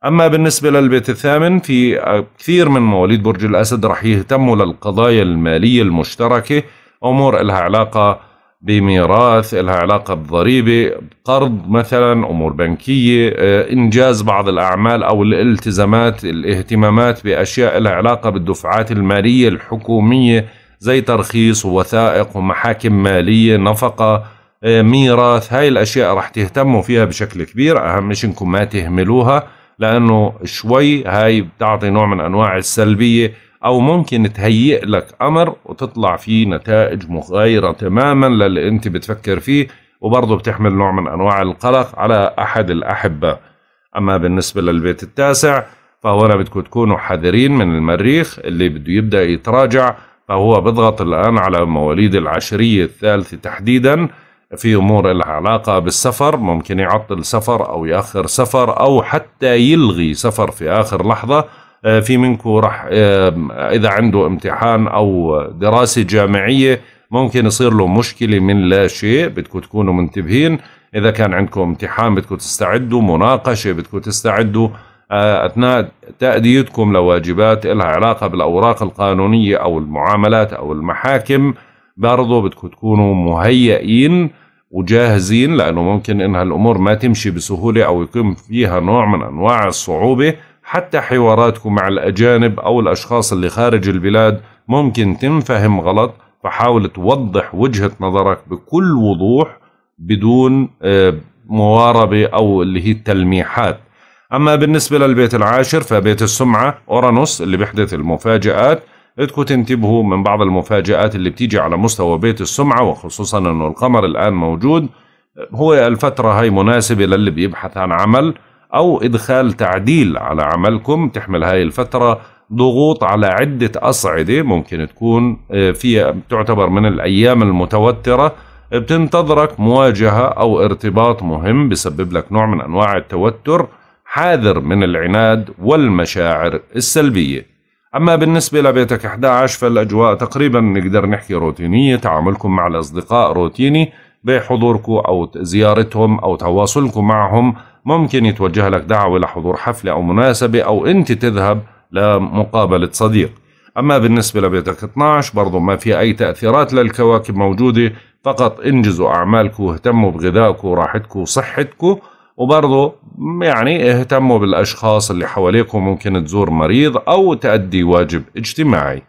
S1: اما بالنسبه للبيت الثامن في كثير من مواليد برج الاسد رح يهتموا للقضايا الماليه المشتركه امور لها علاقه بميراث لها علاقة بضريبة قرض مثلا أمور بنكية آه، إنجاز بعض الأعمال أو الالتزامات الاهتمامات بأشياء لها علاقة بالدفعات المالية الحكومية زي ترخيص ووثائق ومحاكم مالية نفقة آه، ميراث هاي الأشياء رح تهتموا فيها بشكل كبير أهم شيء إنكم ما تهملوها لأنه شوي هاي بتعطي نوع من أنواع السلبية أو ممكن تهيئ لك أمر وتطلع فيه نتائج مغايرة تماما للي أنت بتفكر فيه وبرضه بتحمل نوع من أنواع القلق على أحد الأحبة أما بالنسبة للبيت التاسع فهنا بدكم تكونوا حذرين من المريخ اللي بده يبدأ يتراجع فهو بضغط الآن على مواليد العشرية الثالثة تحديداً في امور لها علاقه بالسفر ممكن يعطل سفر او ياخر سفر او حتى يلغي سفر في اخر لحظه آه، في منكم راح آه، اذا عنده امتحان او دراسه جامعيه ممكن يصير له مشكله من لا شيء بدكم تكونوا منتبهين اذا كان عندكم امتحان بدكم تستعدوا مناقشه بدكم تستعدوا آه، اثناء تاديتكم لواجبات لها علاقه بالاوراق القانونيه او المعاملات او المحاكم برضه بدكم تكونوا مهيئين وجاهزين لانه ممكن انها الامور ما تمشي بسهوله او يكون فيها نوع من انواع الصعوبه حتى حواراتكم مع الأجانب أو الأشخاص اللي خارج البلاد ممكن تنفهم غلط فحاول توضح وجهة نظرك بكل وضوح بدون آه، مواربة أو اللي هي التلميحات أما بالنسبة للبيت العاشر فبيت السمعة أورانوس اللي بيحدث المفاجآت بدكم تنتبهوا من بعض المفاجآت اللي بتيجي على مستوى بيت السمعة وخصوصا أنه القمر الآن موجود هو الفترة هاي مناسبة للي بيبحث عن عمل أو إدخال تعديل على عملكم تحمل هاي الفترة ضغوط على عدة أصعدة ممكن تكون آه، فيها تعتبر من الأيام المتوترة بتنتظرك مواجهة أو ارتباط مهم بسبب لك نوع من أنواع التوتر حاذر من العناد والمشاعر السلبية أما بالنسبة لبيتك 11 فالأجواء تقريبا نقدر نحكي روتينية تعاملكم مع الأصدقاء روتيني بحضوركم أو زيارتهم أو تواصلكم معهم ممكن يتوجه لك دعوة لحضور حفلة أو مناسبة أو أنت تذهب لمقابلة صديق أما بالنسبة لبيتك 12 برضو ما في أي تأثيرات للكواكب موجودة فقط انجزوا أعمالكم واهتموا بغذائكم وراحتكم وصحتكم وبرضه يعني اهتموا بالأشخاص اللي
S2: حواليكم ممكن تزور مريض أو تأدي واجب اجتماعي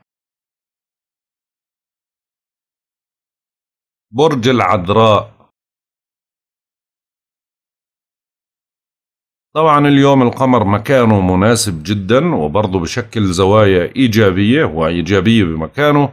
S2: برج العذراء طبعا اليوم القمر مكانه
S1: مناسب جدا وبرضه بشكل زوايا إيجابية وإيجابية بمكانه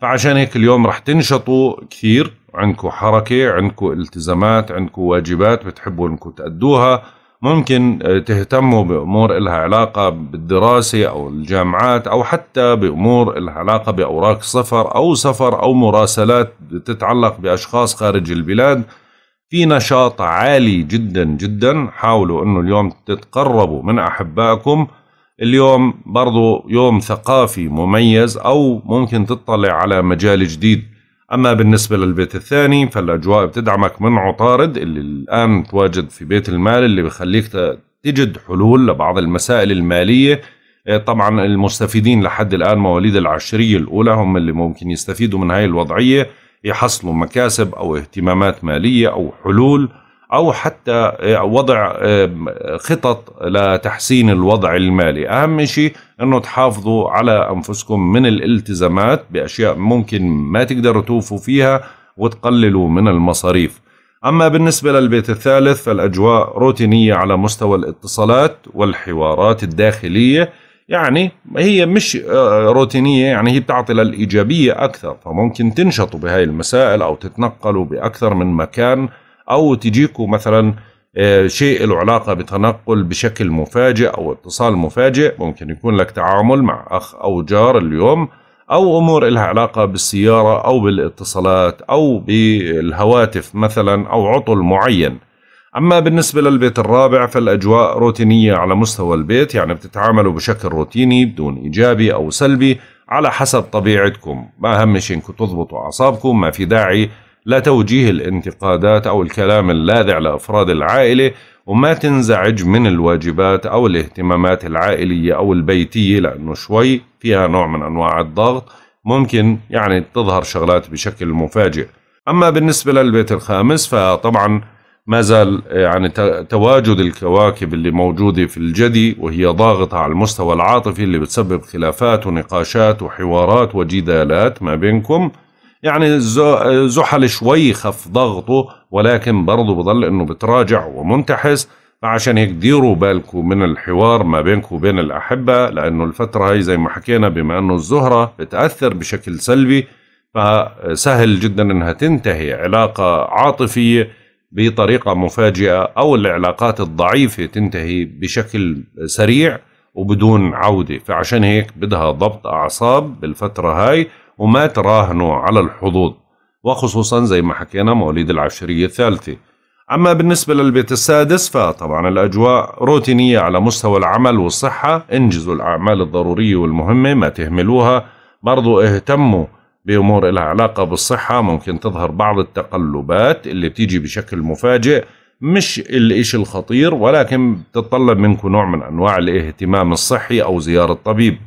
S1: فعشان هيك اليوم رح تنشطوا كثير عندكم حركة عندكم التزامات عندكم واجبات بتحبوا انكم تأدوها ممكن آه، تهتموا بأمور إلها علاقة بالدراسة أو الجامعات أو حتى بأمور إلها علاقة بأوراق سفر أو سفر أو مراسلات تتعلق بأشخاص خارج البلاد في نشاط عالي جدا جدا حاولوا انه اليوم تتقربوا من احبائكم اليوم برضو يوم ثقافي مميز او ممكن تطلع على مجال جديد اما بالنسبه للبيت الثاني فالاجواء بتدعمك من عطارد اللي الان تواجد في بيت المال اللي بخليك تجد حلول لبعض المسائل الماليه آه، طبعا المستفيدين لحد الان مواليد العشريه الاولى هم اللي ممكن يستفيدوا من هاي الوضعيه يحصلوا مكاسب او اهتمامات ماليه او حلول او حتى آه، وضع آه، خطط لتحسين الوضع المالي اهم شيء انه تحافظوا على انفسكم من الالتزامات باشياء ممكن ما تقدروا توفوا فيها وتقللوا من المصاريف اما بالنسبه للبيت الثالث فالاجواء روتينيه على مستوى الاتصالات والحوارات الداخليه يعني هي مش آه، روتينية يعني هي بتعطي للإيجابية أكثر فممكن تنشطوا بهاي المسائل أو تتنقلوا بأكثر من مكان أو تجيكوا مثلا آه، شيء له علاقة بتنقل بشكل مفاجئ أو اتصال مفاجئ ممكن يكون لك تعامل مع أخ أو جار اليوم أو أمور لها علاقة بالسيارة أو بالاتصالات أو بالهواتف مثلا أو عطل معين أما بالنسبة للبيت الرابع فالأجواء روتينية على مستوى البيت يعني بتتعاملوا بشكل روتيني بدون إيجابي أو سلبي على حسب طبيعتكم ما أهم شيء إنكم تضبطوا أعصابكم ما في داعي لتوجيه الانتقادات أو الكلام اللاذع لأفراد العائلة وما تنزعج من الواجبات أو الاهتمامات العائلية أو البيتية لأنه شوي فيها نوع من أنواع الضغط ممكن يعني تظهر شغلات بشكل مفاجئ أما بالنسبة للبيت الخامس فطبعا ما زال يعني تواجد الكواكب اللي موجودة في الجدي وهي ضاغطة على المستوى العاطفي اللي بتسبب خلافات ونقاشات وحوارات وجدالات ما بينكم يعني زحل شوي خف ضغطه ولكن برضه بضل انه بتراجع ومنتحس فعشان هيك ديروا بالكم من الحوار ما بينكم وبين الأحبة لأنه الفترة هاي زي ما حكينا بما أنه الزهرة بتأثر بشكل سلبي فسهل جدا أنها تنتهي علاقة عاطفية بطريقة مفاجئة أو العلاقات الضعيفة تنتهي بشكل سريع وبدون عودة فعشان هيك بدها ضبط أعصاب بالفترة هاي وما تراهنوا على الحظوظ وخصوصا زي ما حكينا مواليد العشرية الثالثة أما بالنسبة للبيت السادس فطبعا الأجواء روتينية على مستوى العمل والصحة انجزوا الأعمال الضرورية والمهمة ما تهملوها برضو اهتموا بأمور لها علاقة بالصحة ممكن تظهر بعض التقلبات اللي بتيجي بشكل مفاجئ مش الإشي الخطير ولكن بتتطلب منكم نوع من أنواع الاهتمام الصحي أو زيارة طبيب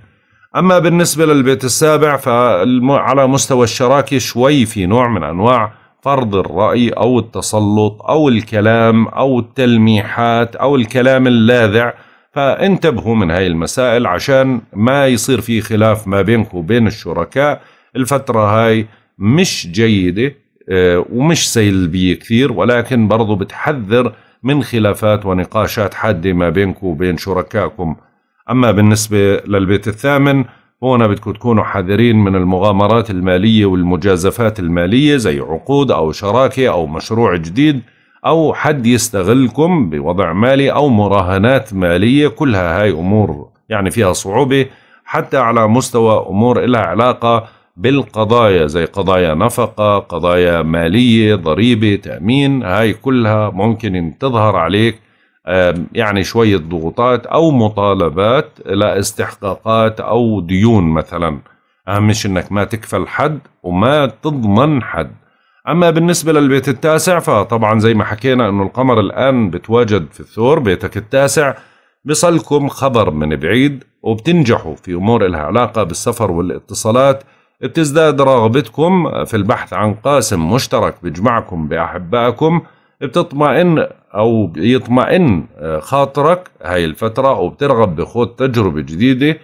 S1: أما بالنسبة للبيت السابع فعلى مستوى الشراكة شوي في نوع من أنواع فرض الرأي أو التسلط أو الكلام أو التلميحات أو الكلام اللاذع فانتبهوا من هاي المسائل عشان ما يصير في خلاف ما بينكم وبين الشركاء الفترة هاي مش جيدة آه، ومش سلبية كثير ولكن برضو بتحذر من خلافات ونقاشات حادة ما بينكم وبين شركائكم أما بالنسبة للبيت الثامن هنا بدكم تكونوا حذرين من المغامرات المالية والمجازفات المالية زي عقود أو شراكة أو مشروع جديد أو حد يستغلكم بوضع مالي أو مراهنات مالية كلها هاي أمور يعني فيها صعوبة حتى على مستوى أمور لها علاقة بالقضايا زي قضايا نفقة قضايا مالية ضريبة تأمين هاي كلها ممكن تظهر عليك يعني شوية ضغوطات أو مطالبات لاستحقاقات أو ديون مثلا أهم شيء أنك ما تكفل حد وما تضمن حد أما بالنسبة للبيت التاسع فطبعا زي ما حكينا أنه القمر الآن بتواجد في الثور بيتك التاسع بصلكم خبر من بعيد وبتنجحوا في أمور لها علاقة بالسفر والاتصالات بتزداد رغبتكم في البحث عن قاسم مشترك بيجمعكم بأحبائكم بتطمئن أو يطمئن آه، خاطرك هاي الفترة وبترغب بخوض تجربة جديدة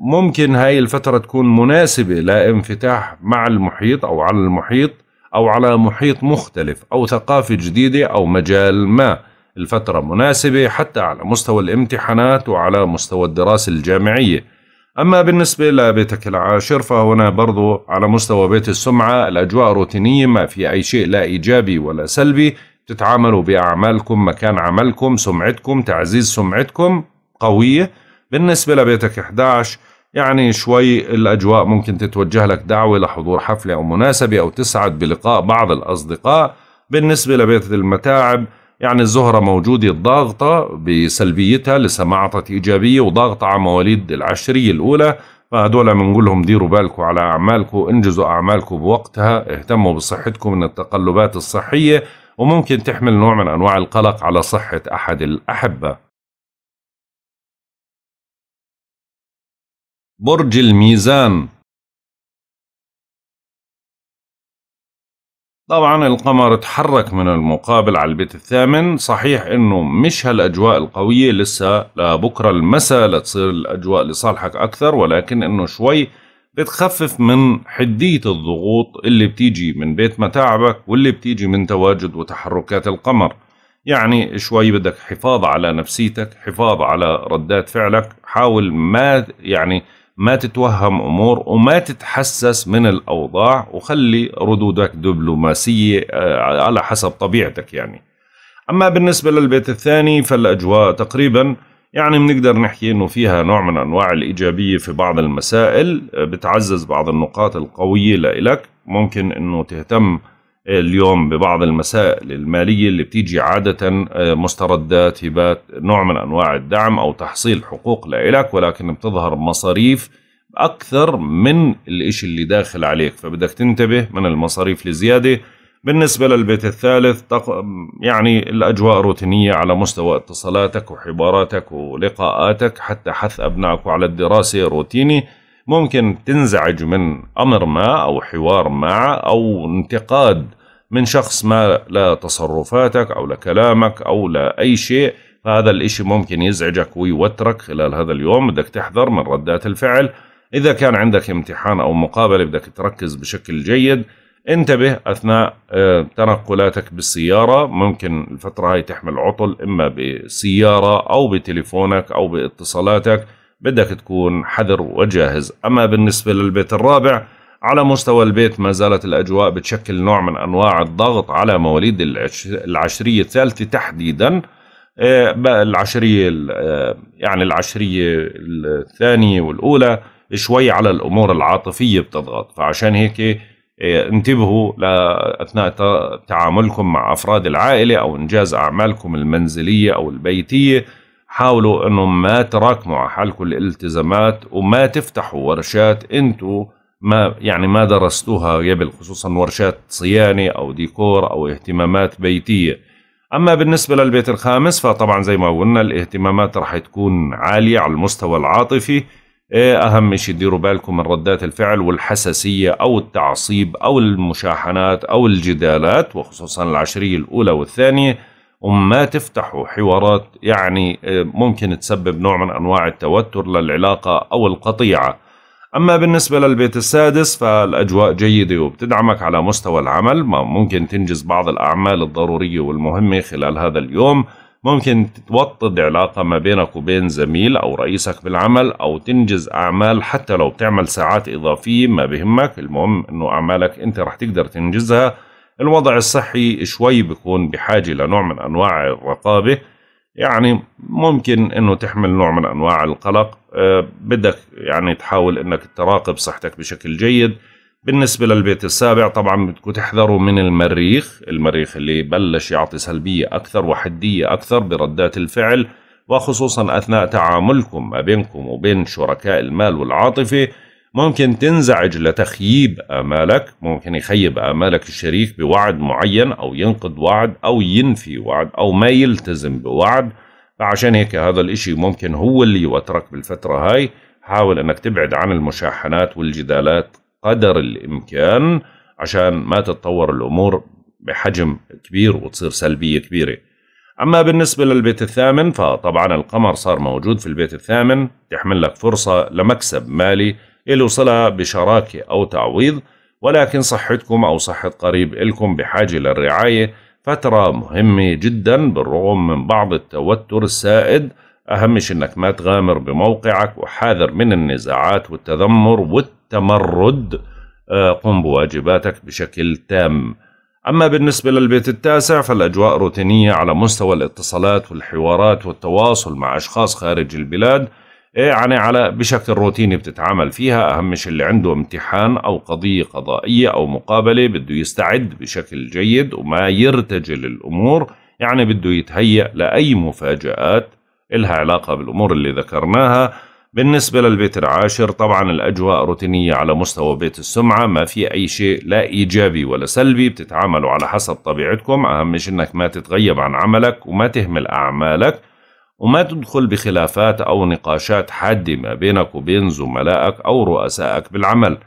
S1: ممكن هاي الفترة تكون مناسبة لانفتاح مع المحيط أو على المحيط أو على محيط مختلف أو ثقافة جديدة أو مجال ما الفترة مناسبة حتى على مستوى الامتحانات وعلى مستوى الدراسة الجامعية أما بالنسبة لبيتك العاشر فهنا برضو على مستوى بيت السمعة الأجواء روتينية ما في أي شيء لا إيجابي ولا سلبي تتعاملوا بأعمالكم مكان عملكم سمعتكم تعزيز سمعتكم قوية بالنسبة لبيتك 11 يعني شوي الأجواء ممكن تتوجه لك دعوة لحضور حفلة أو مناسبة أو تسعد بلقاء بعض الأصدقاء بالنسبة لبيت المتاعب يعني الزهرة موجودة ضاغطة بسلبيتها لسه ما أعطت إيجابية وضاغطة على مواليد العشرية الأولى فهدول بنقول لهم ديروا بالكم على أعمالكم انجزوا أعمالكم بوقتها اهتموا بصحتكم من التقلبات الصحية
S2: وممكن تحمل نوع من أنواع القلق على صحة أحد الأحبة برج الميزان طبعا القمر اتحرك من المقابل على البيت الثامن صحيح انه مش هالاجواء القوية لسه
S1: لبكرة المساء لتصير الاجواء لصالحك اكثر ولكن انه شوي بتخفف من حدية الضغوط اللي بتيجي من بيت متاعبك واللي بتيجي من تواجد وتحركات القمر يعني شوي بدك حفاظ على نفسيتك حفاظ على ردات فعلك حاول ما يعني ما تتوهم امور وما تتحسس من الاوضاع وخلي ردودك دبلوماسيه آه، على حسب طبيعتك يعني اما بالنسبه للبيت الثاني فالاجواء تقريبا يعني بنقدر نحكي انه فيها نوع من انواع الايجابيه في بعض المسائل آه، بتعزز بعض النقاط القويه لإلك ممكن انه تهتم اليوم ببعض المسائل المالية اللي بتيجي عادة آه، مستردات هبات نوع من أنواع الدعم أو تحصيل حقوق لإلك ولكن بتظهر مصاريف أكثر من الإشي اللي داخل عليك فبدك تنتبه من المصاريف الزيادة بالنسبة للبيت الثالث يعني الأجواء روتينية على مستوى اتصالاتك وحباراتك ولقاءاتك حتى حث أبنائك على الدراسة روتيني ممكن تنزعج من أمر ما أو حوار مع أو انتقاد من شخص ما لتصرفاتك أو لكلامك أو لأي شيء فهذا الإشي ممكن يزعجك ويوترك خلال هذا اليوم بدك تحذر من ردات الفعل إذا كان عندك امتحان أو مقابلة بدك تركز بشكل جيد انتبه أثناء آه، تنقلاتك بالسيارة ممكن الفترة هاي تحمل عطل إما بسيارة أو بتليفونك أو باتصالاتك بدك تكون حذر وجاهز أما بالنسبة للبيت الرابع على مستوى البيت ما زالت الأجواء بتشكل نوع من أنواع الضغط على مواليد العشرية الثالثة تحديدا آه، العشرية آه، يعني العشرية الثانية والأولى شوي على الأمور العاطفية بتضغط فعشان هيك آه، انتبهوا أثناء تعاملكم مع أفراد العائلة أو إنجاز أعمالكم المنزلية أو البيتية حاولوا انه ما تراكموا على حالكم الالتزامات وما تفتحوا ورشات انتوا ما يعني ما درستوها قبل خصوصا ورشات صيانه او ديكور او اهتمامات بيتيه اما بالنسبه للبيت الخامس فطبعا زي ما قلنا الاهتمامات راح تكون عاليه على المستوى العاطفي إيه، اهم شيء ديروا بالكم من ردات الفعل والحساسيه او التعصيب او المشاحنات او الجدالات وخصوصا العشريه الاولى والثانيه وما تفتحوا حوارات يعني آه، ممكن تسبب نوع من أنواع التوتر للعلاقة أو القطيعة أما بالنسبة للبيت السادس فالأجواء جيدة وبتدعمك على مستوى العمل ممكن تنجز بعض الأعمال الضرورية والمهمة خلال هذا اليوم ممكن توطد علاقة ما بينك وبين زميل أو رئيسك بالعمل أو تنجز أعمال حتى لو بتعمل ساعات إضافية ما بهمك المهم أنه أعمالك أنت رح تقدر تنجزها الوضع الصحي شوي بيكون بحاجة لنوع من أنواع الرقابة يعني ممكن انه تحمل نوع من انواع القلق آه، بدك يعني تحاول انك تراقب صحتك بشكل جيد بالنسبه للبيت السابع طبعا بدكم تحذروا من المريخ المريخ اللي بلش يعطي سلبيه اكثر وحديه اكثر بردات الفعل وخصوصا اثناء تعاملكم ما بينكم وبين شركاء المال والعاطفه ممكن تنزعج لتخييب آمالك ممكن يخيب آمالك الشريك بوعد معين أو ينقض وعد أو ينفي وعد أو ما يلتزم بوعد فعشان هيك هذا الإشي ممكن هو اللي يوترك بالفترة هاي حاول أنك تبعد عن المشاحنات والجدالات قدر الإمكان عشان ما تتطور الأمور بحجم كبير وتصير سلبية كبيرة أما بالنسبة للبيت الثامن فطبعا القمر صار موجود في البيت الثامن تحمل لك فرصة لمكسب مالي إلو صلة بشراكة أو تعويض ولكن صحتكم أو صحة قريب إلكم بحاجة للرعاية فترة مهمة جدا بالرغم من بعض التوتر السائد أهم شيء أنك ما تغامر بموقعك وحاذر من النزاعات والتذمر والتمرد آه، قم بواجباتك بشكل تام أما بالنسبة للبيت التاسع فالأجواء روتينية على مستوى الاتصالات والحوارات والتواصل مع أشخاص خارج البلاد إيه، يعني على بشكل روتيني بتتعامل فيها أهم شيء اللي عنده امتحان أو قضية قضائية أو مقابلة بده يستعد بشكل جيد وما يرتجل الأمور يعني بده يتهيأ لأي مفاجآت إلها علاقة بالأمور اللي ذكرناها بالنسبة للبيت العاشر طبعا الأجواء روتينية على مستوى بيت السمعة ما في أي شيء لا إيجابي ولا سلبي بتتعاملوا على حسب طبيعتكم أهم شيء أنك ما تتغيب عن عملك وما تهمل أعمالك وما تدخل بخلافات أو نقاشات حادة ما بينك وبين زملائك أو رؤسائك بالعمل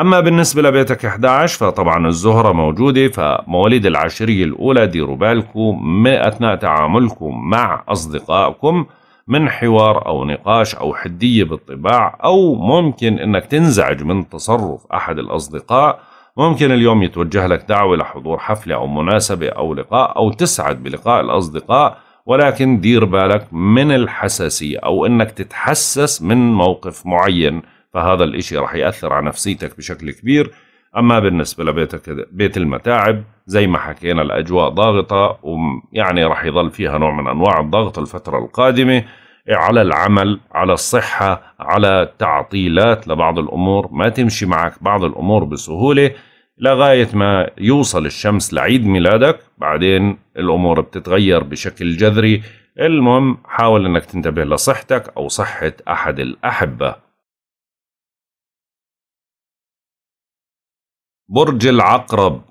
S1: أما بالنسبة لبيتك 11 فطبعا الزهرة موجودة فمواليد العشرية الأولى ديروا بالكم أثناء تعاملكم مع أصدقائكم من حوار أو نقاش أو حدية بالطباع أو ممكن أنك تنزعج من تصرف أحد الأصدقاء ممكن اليوم يتوجه لك دعوة لحضور حفلة أو مناسبة أو لقاء أو تسعد بلقاء الأصدقاء ولكن دير بالك من الحساسية أو أنك تتحسس من موقف معين فهذا الإشي رح يأثر على نفسيتك بشكل كبير أما بالنسبة لبيتك بيت المتاعب زي ما حكينا الأجواء ضاغطة ويعني رح يظل فيها نوع من أنواع الضغط الفترة القادمة على العمل على الصحة على تعطيلات لبعض الأمور ما تمشي معك بعض الأمور بسهولة لغاية ما يوصل الشمس لعيد ميلادك بعدين الأمور بتتغير بشكل جذري المهم حاول أنك تنتبه لصحتك
S2: أو صحة أحد الأحبة برج العقرب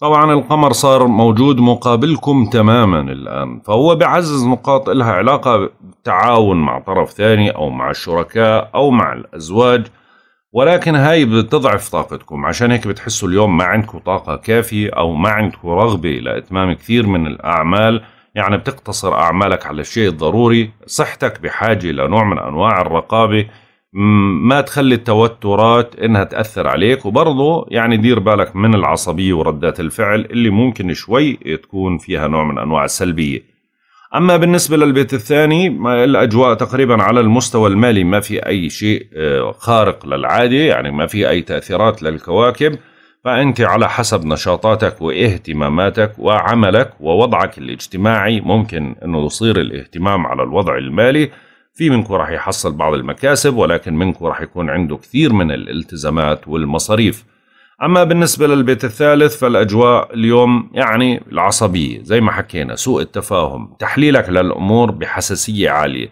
S2: طبعا القمر صار موجود مقابلكم تماما الآن
S1: فهو بعزز نقاط لها علاقة بالتعاون مع طرف ثاني أو مع الشركاء أو مع الأزواج ولكن هاي بتضعف طاقتكم عشان هيك بتحسوا اليوم ما عندكم طاقة كافية أو ما عندكم رغبة لإتمام كثير من الأعمال يعني بتقتصر أعمالك على الشيء الضروري صحتك بحاجة لنوع من أنواع الرقابة ما تخلي التوترات انها تاثر عليك وبرضه يعني دير بالك من العصبيه وردات الفعل اللي ممكن شوي تكون فيها نوع من انواع السلبيه. اما بالنسبه للبيت الثاني الاجواء تقريبا على المستوى المالي ما في اي شيء آه، خارق للعاده يعني ما في اي تاثيرات للكواكب فانت على حسب نشاطاتك واهتماماتك وعملك ووضعك الاجتماعي ممكن انه يصير الاهتمام على الوضع المالي في منكم راح يحصل بعض المكاسب ولكن منكم راح يكون عنده كثير من الالتزامات والمصاريف أما بالنسبة للبيت الثالث فالأجواء اليوم يعني العصبية زي ما حكينا سوء التفاهم تحليلك للأمور بحساسية عالية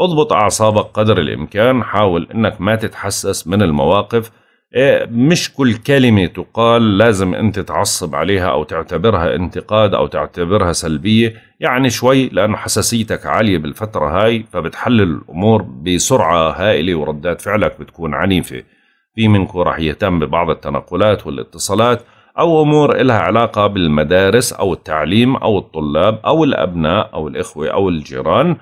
S1: اضبط أعصابك قدر الإمكان حاول أنك ما تتحسس من المواقف إيه، مش كل كلمة تقال لازم أنت تعصب عليها أو تعتبرها انتقاد أو تعتبرها سلبية يعني شوي لأنه حساسيتك عالية بالفترة هاي فبتحلل الأمور بسرعة هائلة وردات فعلك بتكون عنيفة في منكم راح يهتم ببعض التنقلات والاتصالات أو أمور إلها علاقة بالمدارس أو التعليم أو الطلاب أو الأبناء أو الإخوة أو الجيران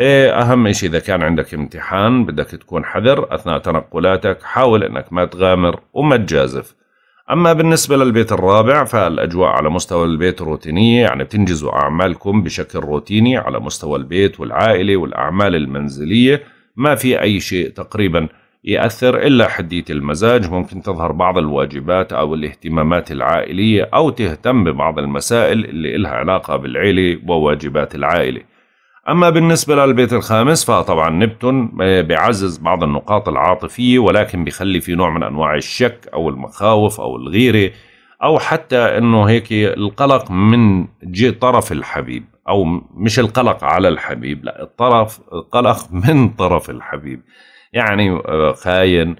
S1: إيه، اهم شيء اذا كان عندك امتحان بدك تكون حذر اثناء تنقلاتك حاول انك ما تغامر وما تجازف اما بالنسبه للبيت الرابع فالاجواء على مستوى البيت روتينيه يعني بتنجزوا اعمالكم بشكل روتيني على مستوى البيت والعائله والاعمال المنزليه ما في اي شيء تقريبا يأثر إلا حدية المزاج ممكن تظهر بعض الواجبات أو الاهتمامات العائلية أو تهتم ببعض المسائل اللي إلها علاقة بالعيلة وواجبات العائلة أما بالنسبة للبيت الخامس فطبعا نبتون بيعزز بعض النقاط العاطفية ولكن بيخلي في نوع من أنواع الشك أو المخاوف أو الغيرة أو حتى أنه هيك القلق من جي طرف الحبيب أو مش القلق على الحبيب لا الطرف القلق من طرف الحبيب يعني آه، خاين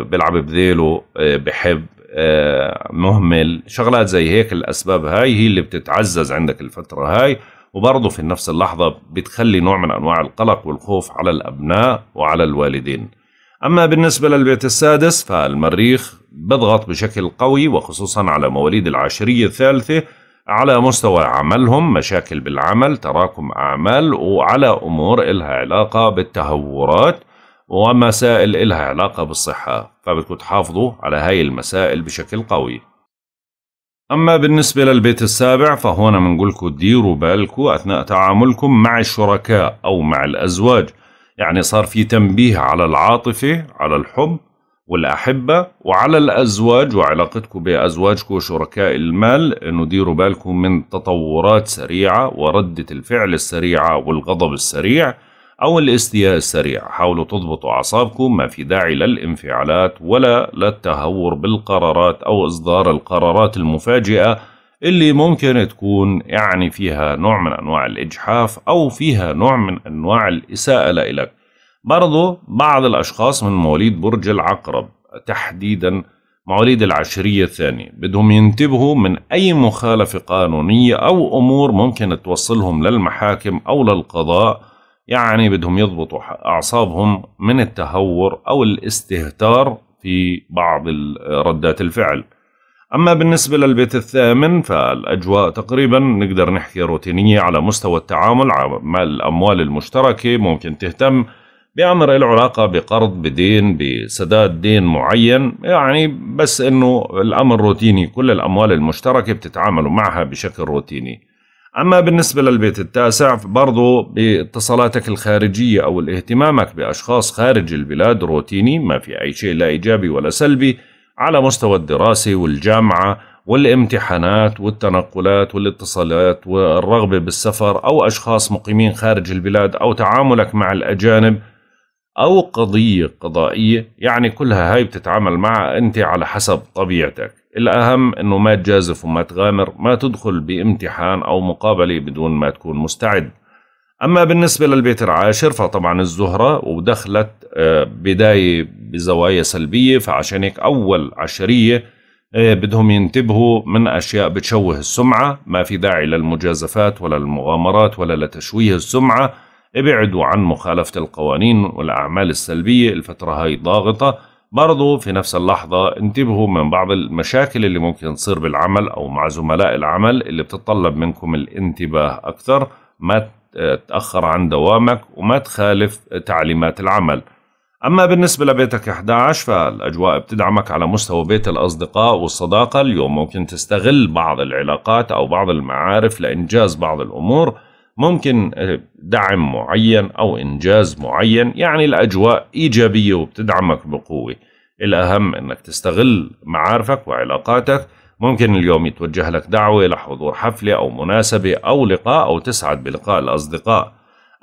S1: بيلعب بذيله آه، بحب آه، مهمل شغلات زي هيك الأسباب هاي هي اللي بتتعزز عندك الفترة هاي وبرضه في نفس اللحظة بتخلي نوع من أنواع القلق والخوف على الأبناء وعلى الوالدين أما بالنسبة للبيت السادس فالمريخ بضغط بشكل قوي وخصوصا على مواليد العشرية الثالثة على مستوى عملهم مشاكل بالعمل تراكم أعمال وعلى أمور إلها علاقة بالتهورات ومسائل إلها علاقة بالصحة فبدكم تحافظوا على هاي المسائل بشكل قوي أما بالنسبة للبيت السابع فهنا منقولكم ديروا بالكم أثناء تعاملكم مع الشركاء أو مع الأزواج يعني صار في تنبيه على العاطفة على الحب والأحبة وعلى الأزواج وعلاقتكم بأزواجكم وشركاء المال أنه ديروا بالكم من تطورات سريعة وردة الفعل السريعة والغضب السريع أو الاستياء السريع حاولوا تضبطوا أعصابكم ما في داعي للانفعالات ولا للتهور بالقرارات أو إصدار القرارات المفاجئة اللي ممكن تكون يعني فيها نوع من أنواع الإجحاف أو فيها نوع من أنواع الإساءة لإلك برضو بعض الأشخاص من مواليد برج العقرب تحديدا مواليد العشرية الثانية بدهم ينتبهوا من أي مخالفة قانونية أو أمور ممكن توصلهم للمحاكم أو للقضاء يعني بدهم يضبطوا أعصابهم من التهور أو الاستهتار في بعض ردات الفعل أما بالنسبة للبيت الثامن فالأجواء تقريبا نقدر نحكي روتينية على مستوى التعامل مع الأموال المشتركة ممكن تهتم بأمر له علاقة بقرض بدين بسداد دين معين يعني بس أنه الأمر روتيني كل الأموال المشتركة بتتعاملوا معها بشكل روتيني أما بالنسبة للبيت التاسع برضو باتصالاتك الخارجية أو الاهتمامك بأشخاص خارج البلاد روتيني ما في أي شيء لا إيجابي ولا سلبي على مستوى الدراسة والجامعة والامتحانات والتنقلات والاتصالات والرغبة بالسفر أو أشخاص مقيمين خارج البلاد أو تعاملك مع الأجانب أو قضية قضائية يعني كلها هاي بتتعامل معها أنت على حسب طبيعتك الأهم أنه ما تجازف وما تغامر ما تدخل بامتحان أو مقابلة بدون ما تكون مستعد أما بالنسبة للبيت العاشر فطبعا الزهرة ودخلت آه، بداية بزوايا سلبية فعشان هيك أول عشرية آه، بدهم ينتبهوا من أشياء بتشوه السمعة ما في داعي للمجازفات ولا المغامرات ولا لتشويه السمعة ابعدوا عن مخالفة القوانين والأعمال السلبية الفترة هاي ضاغطة برضو في نفس اللحظة انتبهوا من بعض المشاكل اللي ممكن تصير بالعمل أو مع زملاء العمل اللي بتطلب منكم الانتباه أكثر ما تأخر عن دوامك وما تخالف تعليمات العمل أما بالنسبة لبيتك 11 فالأجواء بتدعمك على مستوى بيت الأصدقاء والصداقة اليوم ممكن تستغل بعض العلاقات أو بعض المعارف لإنجاز بعض الأمور ممكن آه، دعم معين أو إنجاز معين يعني الأجواء إيجابية وبتدعمك بقوة الأهم أنك تستغل معارفك وعلاقاتك ممكن اليوم يتوجه لك دعوة لحضور حفلة أو مناسبة أو لقاء أو تسعد بلقاء الأصدقاء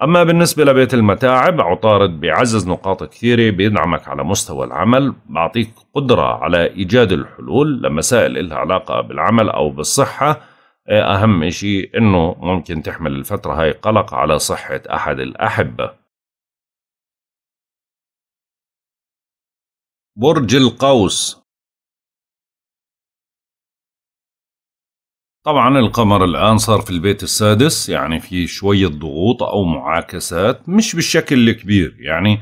S1: أما بالنسبة لبيت المتاعب عطارد بيعزز نقاط كثيرة بيدعمك على مستوى العمل بعطيك قدرة على إيجاد الحلول لمسائل إلها علاقة بالعمل أو بالصحة أهم شيء أنه ممكن تحمل
S2: الفترة هاي قلق على صحة أحد الأحبة برج القوس طبعا القمر الآن صار في البيت السادس يعني
S1: في شوية ضغوط أو معاكسات مش بالشكل الكبير يعني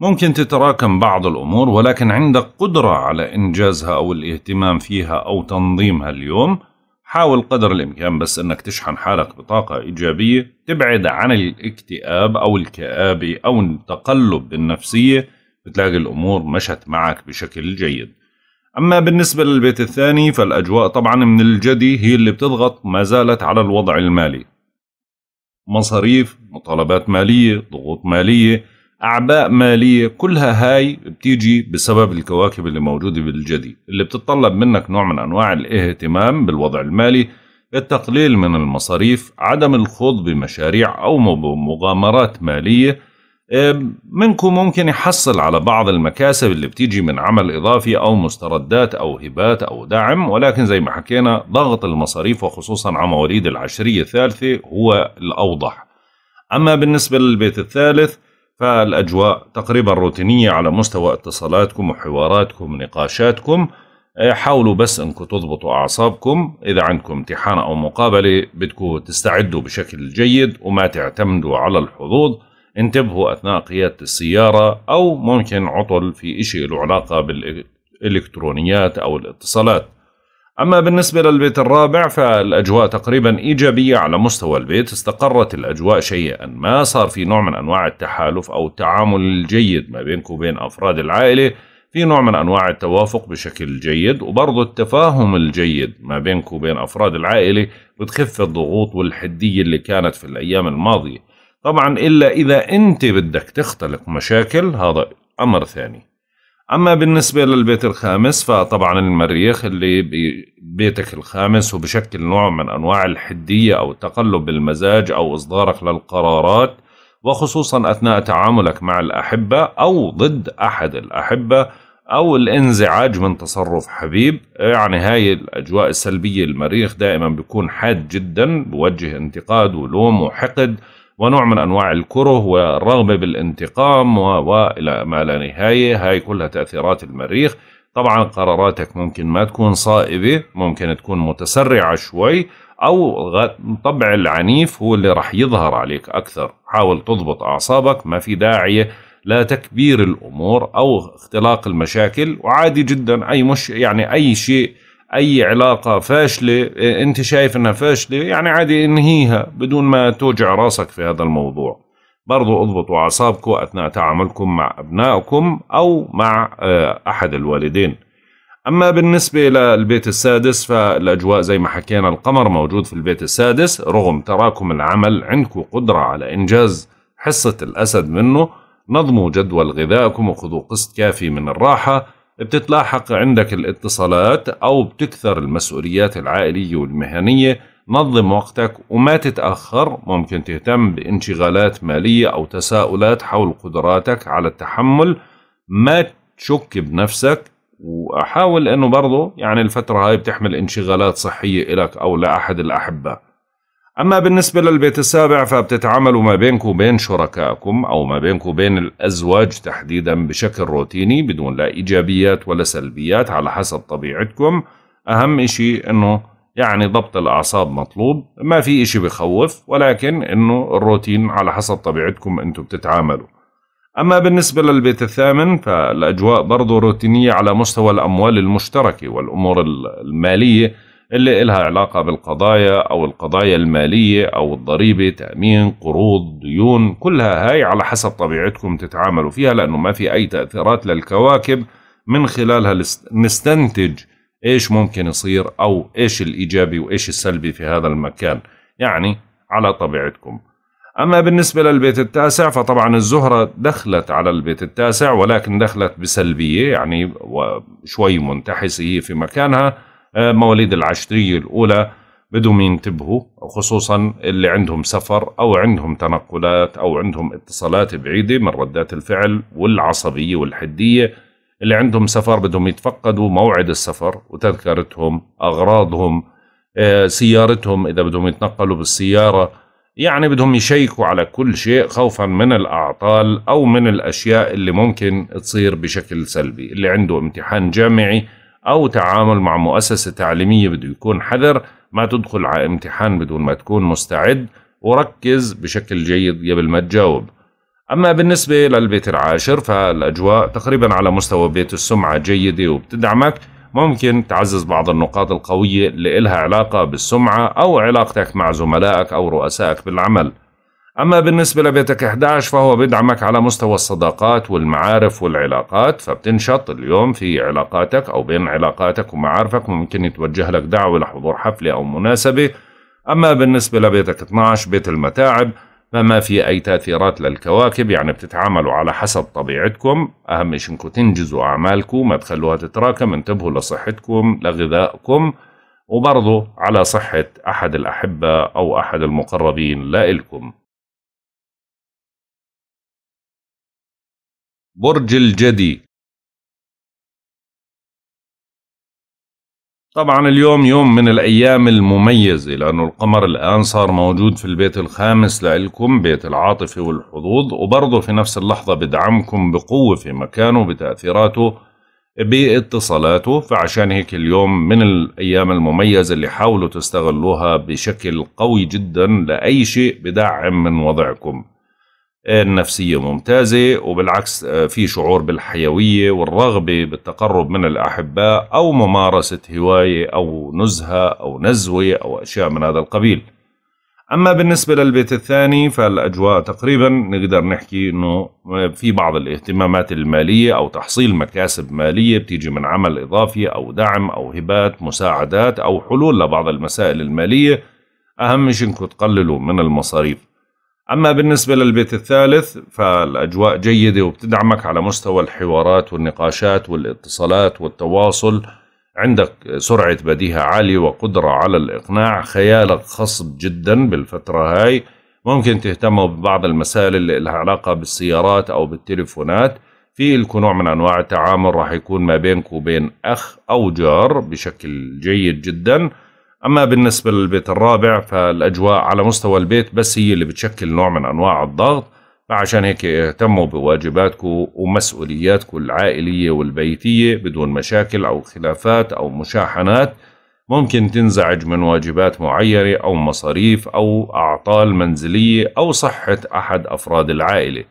S1: ممكن تتراكم بعض الأمور ولكن عندك قدرة على إنجازها أو الاهتمام فيها أو تنظيمها اليوم حاول قدر الإمكان بس أنك تشحن حالك بطاقة إيجابية تبعد عن الاكتئاب أو الكآبة أو التقلب النفسية بتلاقي الأمور مشت معك بشكل جيد أما بالنسبة للبيت الثاني فالأجواء طبعا من الجدي هي اللي بتضغط ما زالت على الوضع المالي مصاريف مطالبات مالية ضغوط مالية اعباء ماليه كلها هاي بتيجي بسبب الكواكب اللي موجوده بالجدي اللي بتتطلب منك نوع من انواع الاهتمام بالوضع المالي التقليل من المصاريف عدم الخوض بمشاريع او مغامرات ماليه منكم ممكن يحصل على بعض المكاسب اللي بتيجي من عمل إضافي أو مستردات أو هبات أو دعم ولكن زي ما حكينا ضغط المصاريف وخصوصا على مواليد العشرية الثالثة هو الأوضح أما بالنسبة للبيت الثالث فالأجواء تقريبا روتينية على مستوى اتصالاتكم وحواراتكم ونقاشاتكم إيه، حاولوا بس انكم تضبطوا اعصابكم اذا عندكم امتحان او مقابله بدكم تستعدوا بشكل جيد وما تعتمدوا على الحظوظ انتبهوا اثناء قياده السياره او ممكن عطل في إشي له علاقه بالالكترونيات او الاتصالات أما بالنسبة للبيت الرابع فالأجواء تقريبا إيجابية على مستوى البيت استقرت الأجواء شيئا ما صار في نوع من أنواع التحالف أو التعامل الجيد ما بينك وبين أفراد العائلة في نوع من أنواع التوافق بشكل جيد وبرضه التفاهم الجيد ما بينك وبين أفراد العائلة بتخف الضغوط والحدية اللي كانت في الأيام الماضية طبعا إلا إذا أنت بدك تختلق مشاكل هذا أمر ثاني اما بالنسبه للبيت الخامس فطبعا المريخ اللي ببيتك الخامس وبشكل نوع من انواع الحديه او تقلب المزاج او اصدارك للقرارات وخصوصا اثناء تعاملك مع الاحبه او ضد احد الاحبه او الانزعاج من تصرف حبيب يعني هاي الاجواء السلبيه المريخ دائما بيكون حاد جدا بوجه انتقاد ولوم وحقد ونوع من أنواع الكره والرغبة بالانتقام وإلى ما لا نهاية هاي كلها تأثيرات المريخ طبعا قراراتك ممكن ما تكون صائبة ممكن تكون متسرعة شوي أو طبع العنيف هو اللي راح يظهر عليك أكثر حاول تضبط أعصابك ما في داعي لا تكبير الأمور أو اختلاق المشاكل وعادي جدا أي مش يعني أي شيء اي علاقه فاشله إيه، انت شايف انها فاشله يعني عادي انهيها بدون ما توجع راسك في هذا الموضوع برضو اضبطوا اعصابكم اثناء تعاملكم مع ابنائكم او مع آه، احد الوالدين اما بالنسبه للبيت السادس فالاجواء زي ما حكينا القمر موجود في البيت السادس رغم تراكم العمل عندكم قدره على انجاز حصه الاسد منه نظموا جدول غذائكم وخذوا قسط كافي من الراحه بتتلاحق عندك الاتصالات أو بتكثر المسؤوليات العائلية والمهنية نظم وقتك وما تتأخر ممكن تهتم بانشغالات مالية أو تساؤلات حول قدراتك على التحمل ما تشك بنفسك وأحاول أنه برضه يعني الفترة هاي بتحمل انشغالات صحية إلك أو لأحد الأحبة أما بالنسبة للبيت السابع فبتتعاملوا ما بينكم وبين شركائكم أو ما بينكم وبين الأزواج تحديدا بشكل روتيني بدون لا إيجابيات ولا سلبيات على حسب طبيعتكم أهم إشي أنه يعني ضبط الأعصاب مطلوب ما في إشي بخوف ولكن أنه الروتين على حسب طبيعتكم أنتم بتتعاملوا أما بالنسبة للبيت الثامن فالأجواء برضو روتينية على مستوى الأموال المشتركة والأمور المالية اللي إلها علاقة بالقضايا أو القضايا المالية أو الضريبة تأمين قروض ديون كلها هاي على حسب طبيعتكم تتعاملوا فيها لأنه ما في أي تأثيرات للكواكب من خلالها نستنتج إيش ممكن يصير أو إيش الإيجابي وإيش السلبي في هذا المكان يعني على طبيعتكم أما بالنسبة للبيت التاسع فطبعا الزهرة دخلت على البيت التاسع ولكن دخلت بسلبية يعني شوي منتحسة هي في مكانها آه، مواليد العشرية الأولى بدهم ينتبهوا خصوصا اللي عندهم سفر أو عندهم تنقلات أو عندهم اتصالات بعيدة من ردات الفعل والعصبية والحدية اللي عندهم سفر بدهم يتفقدوا موعد السفر وتذكرتهم أغراضهم آه، سيارتهم إذا بدهم يتنقلوا بالسيارة يعني بدهم يشيكوا على كل شيء خوفا من الأعطال أو من الأشياء اللي ممكن تصير بشكل سلبي اللي عنده امتحان جامعي أو تعامل مع مؤسسة تعليمية بده يكون حذر ما تدخل على امتحان بدون ما تكون مستعد وركز بشكل جيد قبل ما تجاوب أما بالنسبة للبيت العاشر فالأجواء تقريبا على مستوى بيت السمعة جيدة وبتدعمك ممكن تعزز بعض النقاط القوية اللي إلها علاقة بالسمعة أو علاقتك مع زملائك أو رؤسائك بالعمل أما بالنسبة لبيتك 11 فهو بيدعمك على مستوى الصداقات والمعارف والعلاقات فبتنشط اليوم في علاقاتك أو بين علاقاتك ومعارفك ممكن يتوجه لك دعوة لحضور حفلة أو مناسبة أما بالنسبة لبيتك 12 بيت المتاعب فما في أي تأثيرات للكواكب يعني بتتعاملوا على حسب طبيعتكم أهم شيء إنكم تنجزوا أعمالكم ما تخلوها تتراكم انتبهوا لصحتكم لغذائكم
S2: وبرضو على صحة أحد الأحبة أو أحد المقربين لإلكم برج الجدي طبعا اليوم يوم من الأيام المميزة لأنه القمر الآن صار موجود في البيت الخامس
S1: لإلكم بيت العاطفة والحظوظ وبرضه في نفس اللحظة بدعمكم بقوة في مكانه بتأثيراته باتصالاته فعشان هيك اليوم من الأيام المميزة اللي حاولوا تستغلوها بشكل قوي جدا لأي شيء بدعم من وضعكم النفسية ممتازة وبالعكس آه، في شعور بالحيوية والرغبة بالتقرب من الأحباء أو ممارسة هواية أو نزهة أو نزوة أو أشياء من هذا القبيل أما بالنسبة للبيت الثاني فالأجواء تقريبا نقدر نحكي أنه آه، في بعض الاهتمامات المالية أو تحصيل مكاسب مالية بتيجي من عمل إضافي أو دعم أو هبات مساعدات أو حلول لبعض المسائل المالية أهم شيء أنكم تقللوا من المصاريف أما بالنسبة للبيت الثالث فالأجواء جيدة وبتدعمك على مستوى الحوارات والنقاشات والاتصالات والتواصل عندك سرعة بديهة عالية وقدرة على الإقناع خيالك خصب جدا بالفترة هاي ممكن تهتموا ببعض المسائل اللي لها علاقة بالسيارات أو بالتليفونات في لكم نوع من أنواع التعامل راح يكون ما بينك وبين أخ أو جار بشكل جيد جداً أما بالنسبة للبيت الرابع فالأجواء على مستوى البيت بس هي اللي بتشكل نوع من أنواع الضغط فعشان هيك اهتموا بواجباتكم ومسؤولياتكم العائلية والبيتية بدون مشاكل أو خلافات أو مشاحنات ممكن تنزعج من واجبات معينة أو مصاريف أو أعطال منزلية أو صحة أحد أفراد العائلة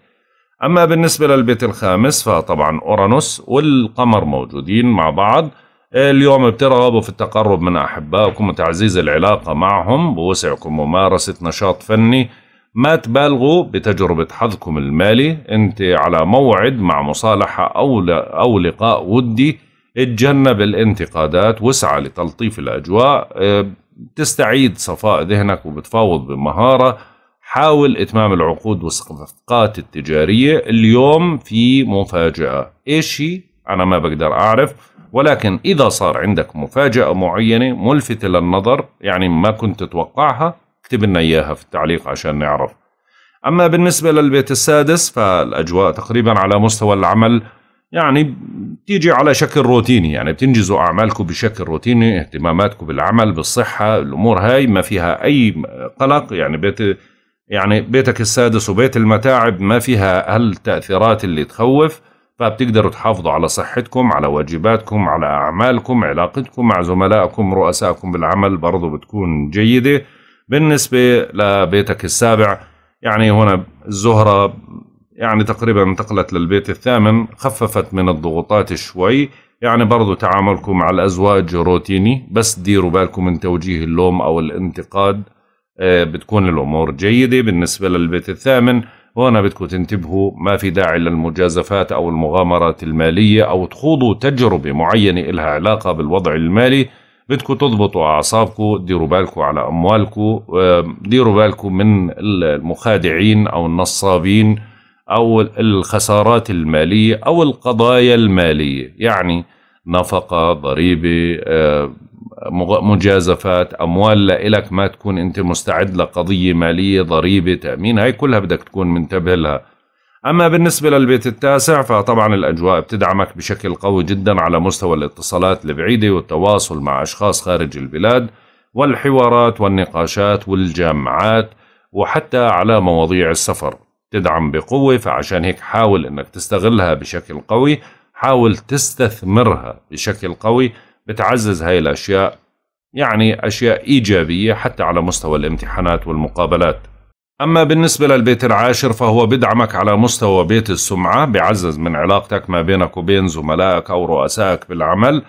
S1: أما بالنسبة للبيت الخامس فطبعا أورانوس والقمر موجودين مع بعض اليوم بترغبوا في التقرب من أحبائكم وتعزيز العلاقة معهم بوسعكم ممارسة نشاط فني ما تبالغوا بتجربة حظكم المالي أنت على موعد مع مصالحة أو, أو لقاء ودي اتجنب الانتقادات واسعى لتلطيف الأجواء آه، تستعيد صفاء ذهنك وبتفاوض بمهارة حاول إتمام العقود والصفقات التجارية اليوم في مفاجأة إيشي أنا ما بقدر أعرف ولكن إذا صار عندك مفاجأة معينة ملفتة للنظر يعني ما كنت تتوقعها اكتب لنا إياها في التعليق عشان نعرف أما بالنسبة للبيت السادس فالأجواء تقريبا على مستوى العمل يعني بتيجي على شكل روتيني يعني بتنجزوا أعمالكم بشكل روتيني اهتماماتكم بالعمل بالصحة الأمور هاي ما فيها أي قلق يعني بيت يعني بيتك السادس وبيت المتاعب ما فيها هالتأثيرات اللي تخوف فبتقدروا تحافظوا على صحتكم على واجباتكم على أعمالكم علاقتكم مع زملائكم رؤسائكم بالعمل برضو بتكون جيدة بالنسبة لبيتك السابع يعني هنا الزهرة يعني تقريبا انتقلت للبيت الثامن خففت من الضغوطات شوي يعني برضو تعاملكم مع الأزواج روتيني بس ديروا بالكم من توجيه اللوم أو الانتقاد آه، بتكون الأمور جيدة بالنسبة للبيت الثامن وهنا بدكم تنتبهوا ما في داعي للمجازفات أو المغامرات المالية أو تخوضوا تجربة معينة إلها علاقة بالوضع المالي بدكم تضبطوا أعصابكم ديروا بالكم على أموالكم ديروا بالكم من المخادعين أو النصابين أو الخسارات المالية أو القضايا المالية يعني نفقة ضريبة مجازفات اموال لإلك ما تكون انت مستعد لقضيه ماليه ضريبه تامين هاي كلها بدك تكون منتبه لها اما بالنسبه للبيت التاسع فطبعا الاجواء بتدعمك بشكل قوي جدا على مستوى الاتصالات البعيده والتواصل مع اشخاص خارج البلاد والحوارات والنقاشات والجامعات وحتى على مواضيع السفر تدعم بقوه فعشان هيك حاول انك تستغلها بشكل قوي حاول تستثمرها بشكل قوي بتعزز هاي الأشياء يعني أشياء إيجابية حتى على مستوى الامتحانات والمقابلات أما بالنسبة للبيت العاشر فهو بدعمك على مستوى بيت السمعة بعزز من علاقتك ما بينك وبين زملائك أو رؤسائك بالعمل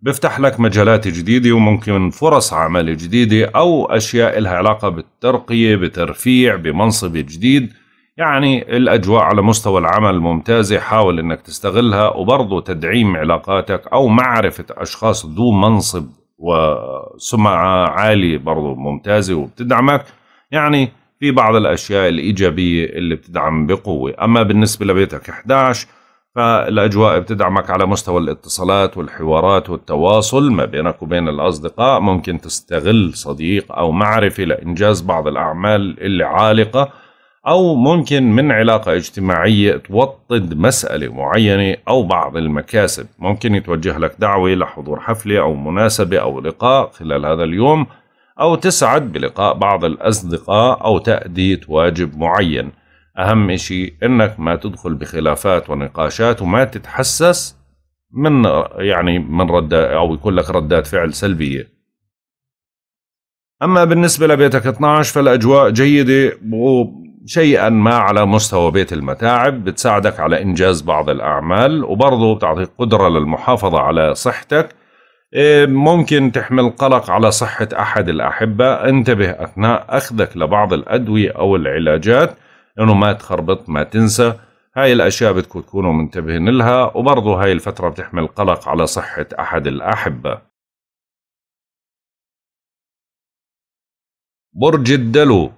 S1: بفتح لك مجالات جديدة وممكن فرص عمل جديدة أو أشياء لها علاقة بالترقية بترفيع بمنصب جديد يعني الأجواء على مستوى العمل ممتازة حاول أنك تستغلها وبرضه تدعيم علاقاتك أو معرفة أشخاص ذو منصب وسمعة عالية برضه ممتازة وبتدعمك يعني في بعض الأشياء الإيجابية اللي بتدعم بقوة أما بالنسبة لبيتك 11 فالأجواء بتدعمك على مستوى الاتصالات والحوارات والتواصل ما بينك وبين الأصدقاء ممكن تستغل صديق أو معرفة لإنجاز بعض الأعمال اللي عالقة أو ممكن من علاقة اجتماعية توطد مسألة معينة أو بعض المكاسب ممكن يتوجه لك دعوة لحضور حفلة أو مناسبة أو لقاء خلال هذا اليوم أو تسعد بلقاء بعض الأصدقاء أو تأدية واجب معين أهم شيء إنك ما تدخل بخلافات ونقاشات وما تتحسس من يعني من رد أو يكون لك ردات فعل سلبية أما بالنسبة لبيتك 12 فالأجواء جيدة شيئا ما على مستوى بيت المتاعب بتساعدك على إنجاز بعض الأعمال وبرضه بتعطيك قدرة للمحافظة على صحتك إيه، ممكن تحمل قلق على صحة أحد الأحبة انتبه أثناء أخذك لبعض الأدوية أو العلاجات أنه ما تخربط ما تنسى هاي الأشياء بدكم تكونوا منتبهين لها
S2: وبرضه هاي الفترة بتحمل قلق على صحة أحد الأحبة برج الدلو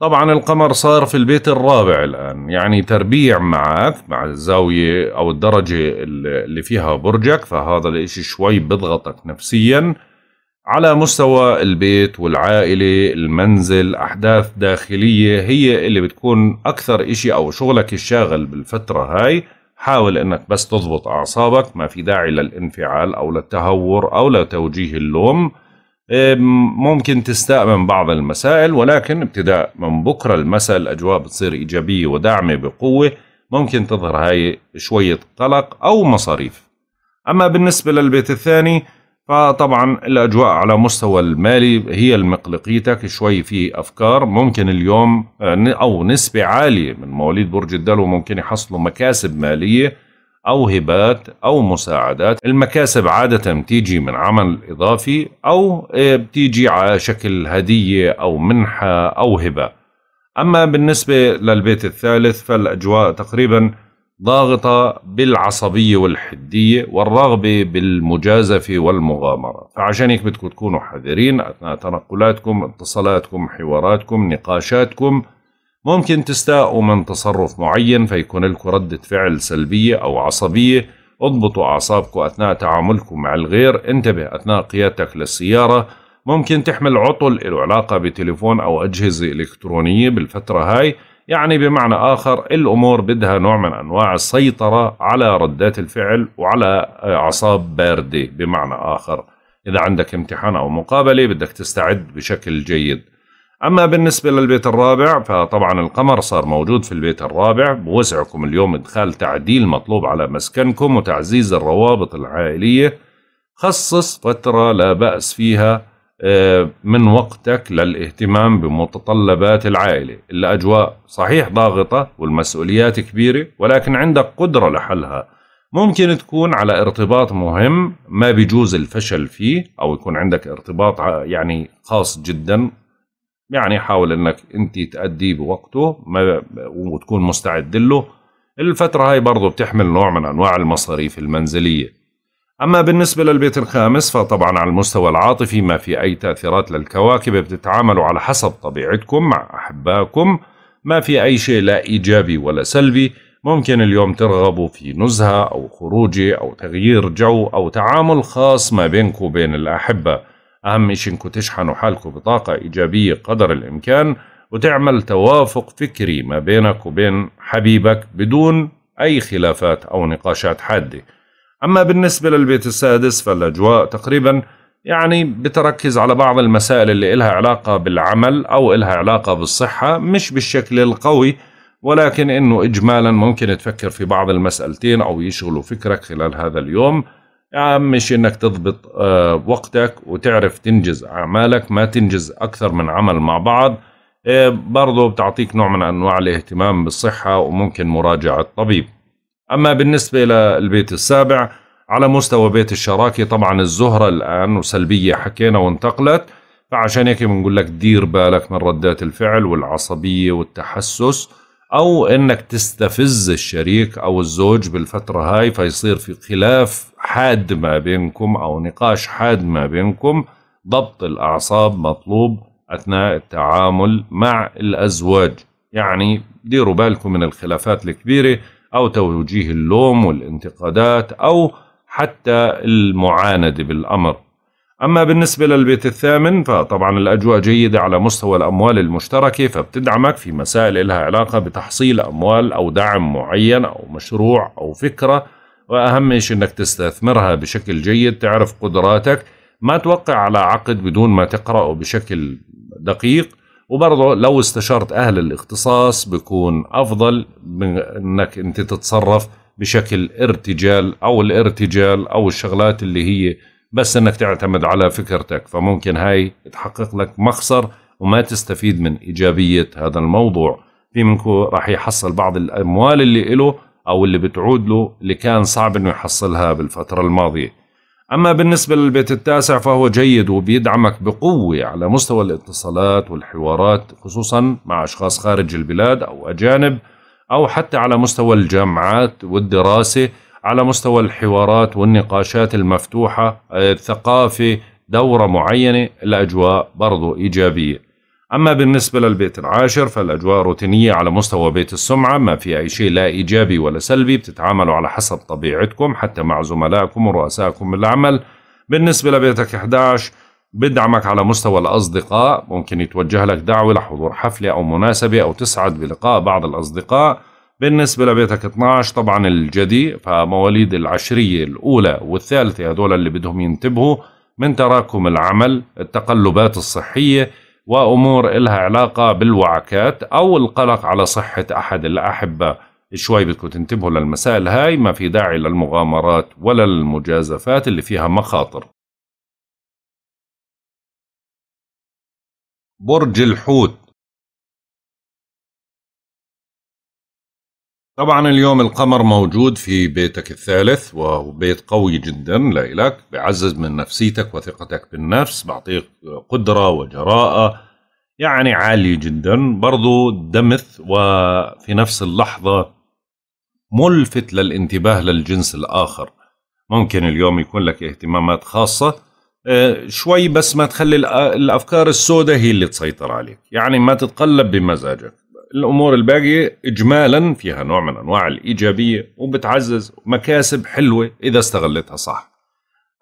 S2: طبعا القمر صار في البيت الرابع
S1: الآن يعني تربيع معك مع الزاوية أو الدرجة اللي فيها برجك فهذا الإشي شوي بضغطك نفسيا على مستوى البيت والعائلة المنزل أحداث داخلية هي اللي بتكون أكثر إشي أو شغلك الشاغل بالفترة هاي حاول أنك بس تضبط أعصابك ما في داعي للانفعال أو للتهور أو لتوجيه اللوم إيه، ممكن تستأمن بعض المسائل ولكن ابتداء من بكرة المساء الأجواء بتصير إيجابية وداعمة بقوة ممكن تظهر هاي شوية قلق أو مصاريف أما بالنسبة للبيت الثاني فطبعا الأجواء على مستوى المالي هي المقلقيتك شوي في أفكار ممكن اليوم آه، أو نسبة عالية من مواليد برج الدلو ممكن يحصلوا مكاسب مالية أو هبات أو مساعدات المكاسب عادة بتيجي من عمل إضافي أو آه، بتيجي على شكل هدية أو منحة أو هبة أما بالنسبة للبيت الثالث فالأجواء تقريبا ضاغطة بالعصبية والحدية والرغبة بالمجازفة والمغامرة فعشان هيك بدكم تكونوا حذرين أثناء تنقلاتكم اتصالاتكم حواراتكم نقاشاتكم ممكن تستاءوا من تصرف معين فيكون لكم ردة فعل سلبية أو عصبية اضبطوا أعصابكم أثناء تعاملكم مع الغير انتبه أثناء قيادتك للسيارة ممكن تحمل عطل له علاقة بتليفون أو أجهزة إلكترونية بالفترة هاي يعني بمعنى آخر الأمور بدها نوع من أنواع السيطرة على ردات الفعل وعلى آه، أعصاب باردة بمعنى آخر إذا عندك امتحان أو مقابلة بدك تستعد بشكل جيد أما بالنسبة للبيت الرابع فطبعا القمر صار موجود في البيت الرابع بوسعكم اليوم إدخال تعديل مطلوب على مسكنكم وتعزيز الروابط العائلية خصص فترة لا بأس فيها آه، من وقتك للاهتمام بمتطلبات العائلة الأجواء صحيح ضاغطة والمسؤوليات كبيرة ولكن عندك قدرة لحلها ممكن تكون على ارتباط مهم ما بيجوز الفشل فيه أو يكون عندك ارتباط يعني خاص جدا يعني حاول انك انت تأديه بوقته ما وتكون مستعد له الفترة هاي برضه بتحمل نوع من انواع المصاريف المنزلية اما بالنسبة للبيت الخامس فطبعا على المستوى العاطفي ما في اي تأثيرات للكواكب بتتعاملوا على حسب طبيعتكم مع احبائكم ما في اي شيء لا ايجابي ولا سلبي ممكن اليوم ترغبوا في نزهة أو خروجة أو تغيير جو أو تعامل خاص ما بينكم وبين الأحبة أهم شيء إنكم تشحنوا حالكم بطاقة إيجابية قدر الإمكان وتعمل توافق فكري ما بينك وبين حبيبك بدون أي خلافات أو نقاشات حادة أما بالنسبة للبيت السادس فالأجواء تقريبا يعني بتركز على بعض المسائل اللي إلها علاقة بالعمل أو إلها علاقة بالصحة مش بالشكل القوي ولكن إنه إجمالا ممكن تفكر في بعض المسألتين أو يشغلوا فكرك خلال هذا اليوم اهم يعني شيء انك تضبط آه، وقتك وتعرف تنجز اعمالك ما تنجز اكثر من عمل مع بعض آه، برضو بتعطيك نوع من انواع الاهتمام بالصحه وممكن مراجعه طبيب اما بالنسبه للبيت السابع على مستوى بيت الشراكه طبعا الزهره الان وسلبيه حكينا وانتقلت فعشان هيك بنقول لك دير بالك من ردات الفعل والعصبيه والتحسس أو أنك تستفز الشريك أو الزوج بالفترة هاي فيصير في خلاف حاد ما بينكم أو نقاش حاد ما بينكم ضبط الأعصاب مطلوب أثناء التعامل مع الأزواج يعني ديروا بالكم من الخلافات الكبيرة أو توجيه اللوم والانتقادات أو حتى المعاندة بالأمر أما بالنسبة للبيت الثامن فطبعا الأجواء جيدة على مستوى الأموال المشتركة فبتدعمك في مسائل لها علاقة بتحصيل أموال أو دعم معين أو مشروع أو فكرة وأهم شيء أنك تستثمرها بشكل جيد تعرف قدراتك ما توقع على عقد بدون ما تقرأه بشكل دقيق وبرضه لو استشرت أهل الاختصاص بيكون أفضل من أنك أنت تتصرف بشكل ارتجال أو الارتجال أو الشغلات اللي هي بس انك تعتمد على فكرتك فممكن هاي تحقق لك مخسر وما تستفيد من ايجابيه هذا الموضوع في منكم راح يحصل بعض الاموال اللي له او اللي بتعود له اللي كان صعب انه يحصلها بالفتره الماضيه اما بالنسبه للبيت التاسع فهو جيد وبيدعمك بقوه على مستوى الاتصالات والحوارات خصوصا مع اشخاص خارج البلاد او اجانب او حتى على مستوى الجامعات والدراسه على مستوى الحوارات والنقاشات المفتوحة آه، الثقافة دورة معينة الأجواء برضو إيجابية أما بالنسبة للبيت العاشر فالأجواء روتينية على مستوى بيت السمعة ما في أي شيء لا إيجابي ولا سلبي بتتعاملوا على حسب طبيعتكم حتى مع زملائكم ورؤسائكم بالعمل بالنسبة لبيتك 11 بدعمك على مستوى الأصدقاء ممكن يتوجه لك دعوة لحضور حفلة أو مناسبة أو تسعد بلقاء بعض الأصدقاء بالنسبة لبيتك 12 طبعا الجدي فمواليد العشرية الأولى والثالثة هذول اللي بدهم ينتبهوا من تراكم العمل التقلبات الصحية وأمور إلها علاقة بالوعكات أو القلق على صحة أحد الأحبة شوي بدكم تنتبهوا للمسائل هاي ما في داعي للمغامرات ولا المجازفات
S2: اللي فيها مخاطر برج الحوت طبعا اليوم القمر موجود في بيتك الثالث وهو بيت قوي
S1: جدا لإلك بعزز من نفسيتك وثقتك بالنفس بعطيك قدرة وجراءة يعني عالي جدا برضو دمث وفي نفس اللحظة ملفت للانتباه للجنس الآخر ممكن اليوم يكون لك اهتمامات خاصة آه، شوي بس ما تخلي الأفكار السوداء هي اللي تسيطر عليك يعني ما تتقلب بمزاجك الامور الباقيه اجمالا فيها نوع من انواع الايجابيه وبتعزز مكاسب حلوه اذا استغلتها صح.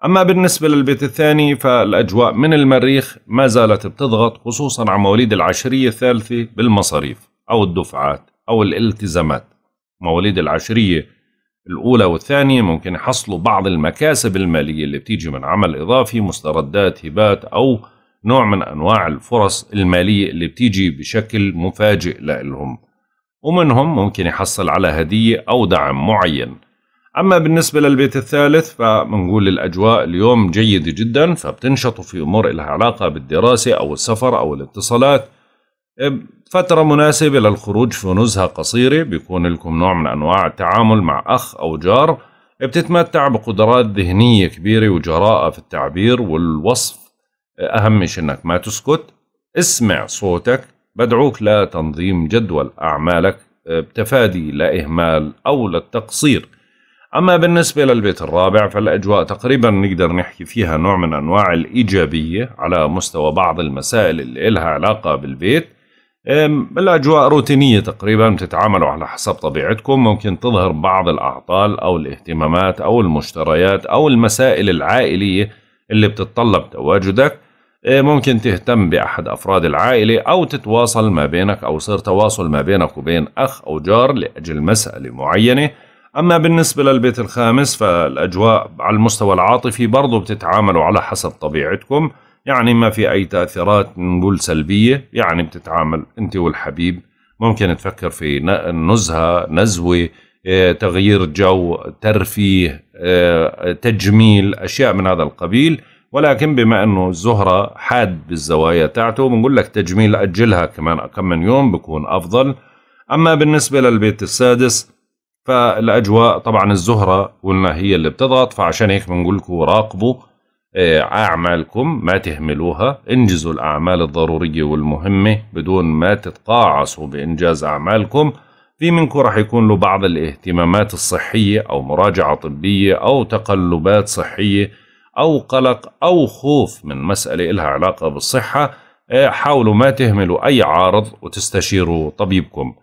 S1: اما بالنسبه للبيت الثاني فالاجواء من المريخ ما زالت بتضغط خصوصا على مواليد العشريه الثالثه بالمصاريف او الدفعات او الالتزامات. مواليد العشريه الاولى والثانيه ممكن يحصلوا بعض المكاسب الماليه اللي بتيجي من عمل اضافي مستردات هبات او نوع من أنواع الفرص المالية اللي بتيجي بشكل مفاجئ لهم ومنهم ممكن يحصل على هدية أو دعم معين أما بالنسبة للبيت الثالث فمنقول الأجواء اليوم جيدة جدا فبتنشطوا في أمور لها علاقة بالدراسة أو السفر أو الاتصالات فترة مناسبة للخروج في نزهة قصيرة بيكون لكم نوع من أنواع التعامل مع أخ أو جار بتتمتع بقدرات ذهنية كبيرة وجراءة في التعبير والوصف أهم شيء أنك ما تسكت اسمع صوتك بدعوك لتنظيم جدول أعمالك آه، بتفادي لإهمال أو للتقصير أما بالنسبة للبيت الرابع فالأجواء تقريبا نقدر نحكي فيها نوع من أنواع الإيجابية على مستوى بعض المسائل اللي إلها علاقة بالبيت الأجواء روتينية تقريبا بتتعاملوا على حسب طبيعتكم ممكن تظهر بعض الأعطال أو الاهتمامات أو المشتريات أو المسائل العائلية اللي بتتطلب تواجدك إيه، ممكن تهتم بأحد أفراد العائلة أو تتواصل ما بينك أو يصير تواصل ما بينك وبين أخ أو جار لأجل مسألة معينة أما بالنسبة للبيت الخامس فالأجواء على المستوى العاطفي برضو بتتعاملوا على حسب طبيعتكم يعني ما في أي تأثيرات نقول سلبية يعني بتتعامل أنت والحبيب ممكن تفكر في نزهة نزوة إيه، تغيير جو ترفيه إيه، تجميل أشياء من هذا القبيل ولكن بما انه الزهرة حاد بالزوايا تاعته بنقول لك تجميل اجلها كمان كم من يوم بكون افضل اما بالنسبة للبيت السادس فالاجواء طبعا الزهرة قلنا هي اللي بتضغط فعشان هيك بنقول لكم راقبوا آه، أعمالكم ما تهملوها انجزوا الأعمال الضرورية والمهمة بدون ما تتقاعسوا بإنجاز أعمالكم في منكم راح يكون له بعض الاهتمامات الصحية أو مراجعة طبية أو تقلبات صحية أو قلق أو خوف من مسألة إلها علاقة بالصحة آه، حاولوا ما تهملوا أي عارض وتستشيروا طبيبكم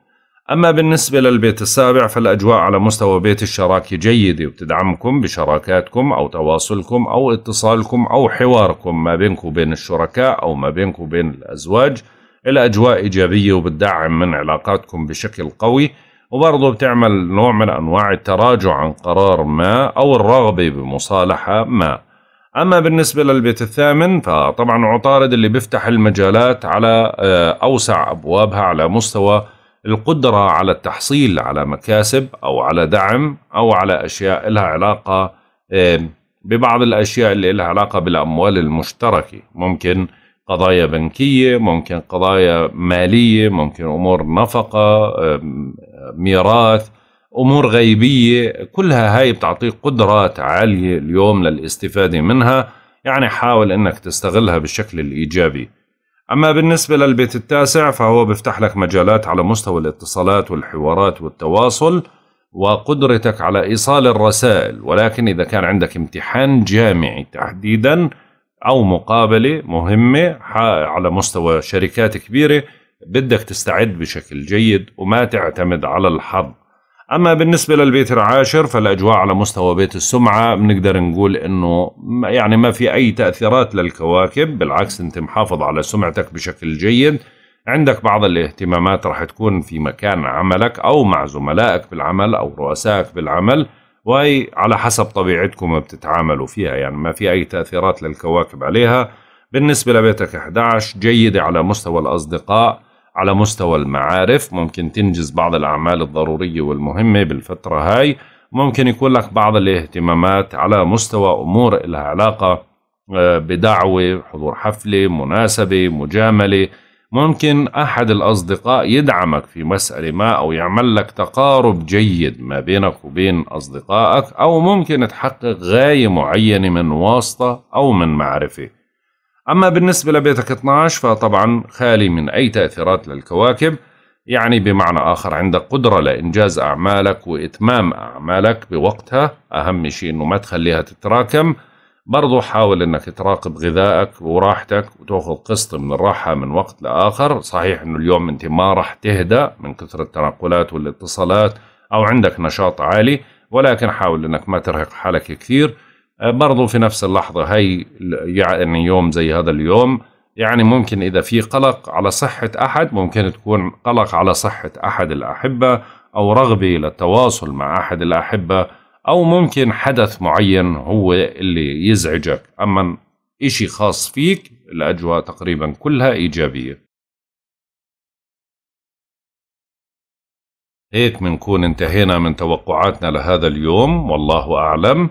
S1: أما بالنسبة للبيت السابع فالأجواء على مستوى بيت الشراكة جيدة وتدعمكم بشراكاتكم أو تواصلكم أو اتصالكم أو حواركم ما بينك وبين الشركاء أو ما بينك وبين الأزواج الأجواء إيجابية وبتدعم من علاقاتكم بشكل قوي وبرضه بتعمل نوع من أنواع التراجع عن قرار ما أو الرغبة بمصالحة ما أما بالنسبة للبيت الثامن فطبعا عطارد اللي بيفتح المجالات على آه، أوسع أبوابها على مستوى القدرة على التحصيل على مكاسب أو على دعم أو على أشياء لها علاقة ببعض الأشياء اللي لها علاقة بالأموال المشتركة ممكن قضايا بنكية ممكن قضايا مالية ممكن أمور نفقة ميراث امور غيبيه كلها هاي بتعطيك قدرات عاليه اليوم للاستفاده منها يعني حاول انك تستغلها بالشكل الايجابي اما بالنسبه للبيت التاسع فهو بيفتح لك مجالات على مستوى الاتصالات والحوارات والتواصل وقدرتك على ايصال الرسائل ولكن اذا كان عندك امتحان جامعي تحديدا او مقابله مهمه على مستوى شركات كبيره بدك تستعد بشكل جيد وما تعتمد على الحظ اما بالنسبه للبيت العاشر فالاجواء على مستوى بيت السمعه بنقدر نقول انه يعني ما في اي تاثيرات للكواكب بالعكس انت محافظ على سمعتك بشكل جيد عندك بعض الاهتمامات راح تكون في مكان عملك او مع زملائك بالعمل او رؤسائك بالعمل وهي على حسب طبيعتكم بتتعاملوا فيها يعني ما في اي تاثيرات للكواكب عليها بالنسبه لبيتك 11 جيده على مستوى الاصدقاء على مستوى المعارف ممكن تنجز بعض الأعمال الضرورية والمهمة بالفترة هاي ممكن يكون لك بعض الاهتمامات على مستوى أمور لها علاقة آه، بدعوة حضور حفلة مناسبة مجاملة ممكن أحد الأصدقاء يدعمك في مسألة ما أو يعمل لك تقارب جيد ما بينك وبين أصدقائك أو ممكن تحقق غاية معينة من واسطة أو من معرفة أما بالنسبة لبيتك 12 فطبعا خالي من أي تأثيرات للكواكب يعني بمعنى آخر عندك قدرة لإنجاز أعمالك وإتمام أعمالك بوقتها أهم شيء أنه ما تخليها تتراكم برضو حاول أنك تراقب غذائك وراحتك وتأخذ قسط من الراحة من وقت لآخر صحيح أنه اليوم أنت ما راح تهدأ من كثرة التنقلات والاتصالات أو عندك نشاط عالي ولكن حاول أنك ما ترهق حالك كثير آه، برضو في نفس اللحظة هي يعني يوم زي هذا اليوم يعني ممكن إذا في قلق على صحة أحد ممكن تكون قلق على صحة أحد الأحبة أو رغبة للتواصل مع أحد الأحبة أو ممكن حدث معين هو
S2: اللي يزعجك أما إشي خاص فيك الأجواء تقريبا كلها إيجابية هيك بنكون انتهينا من توقعاتنا لهذا اليوم والله أعلم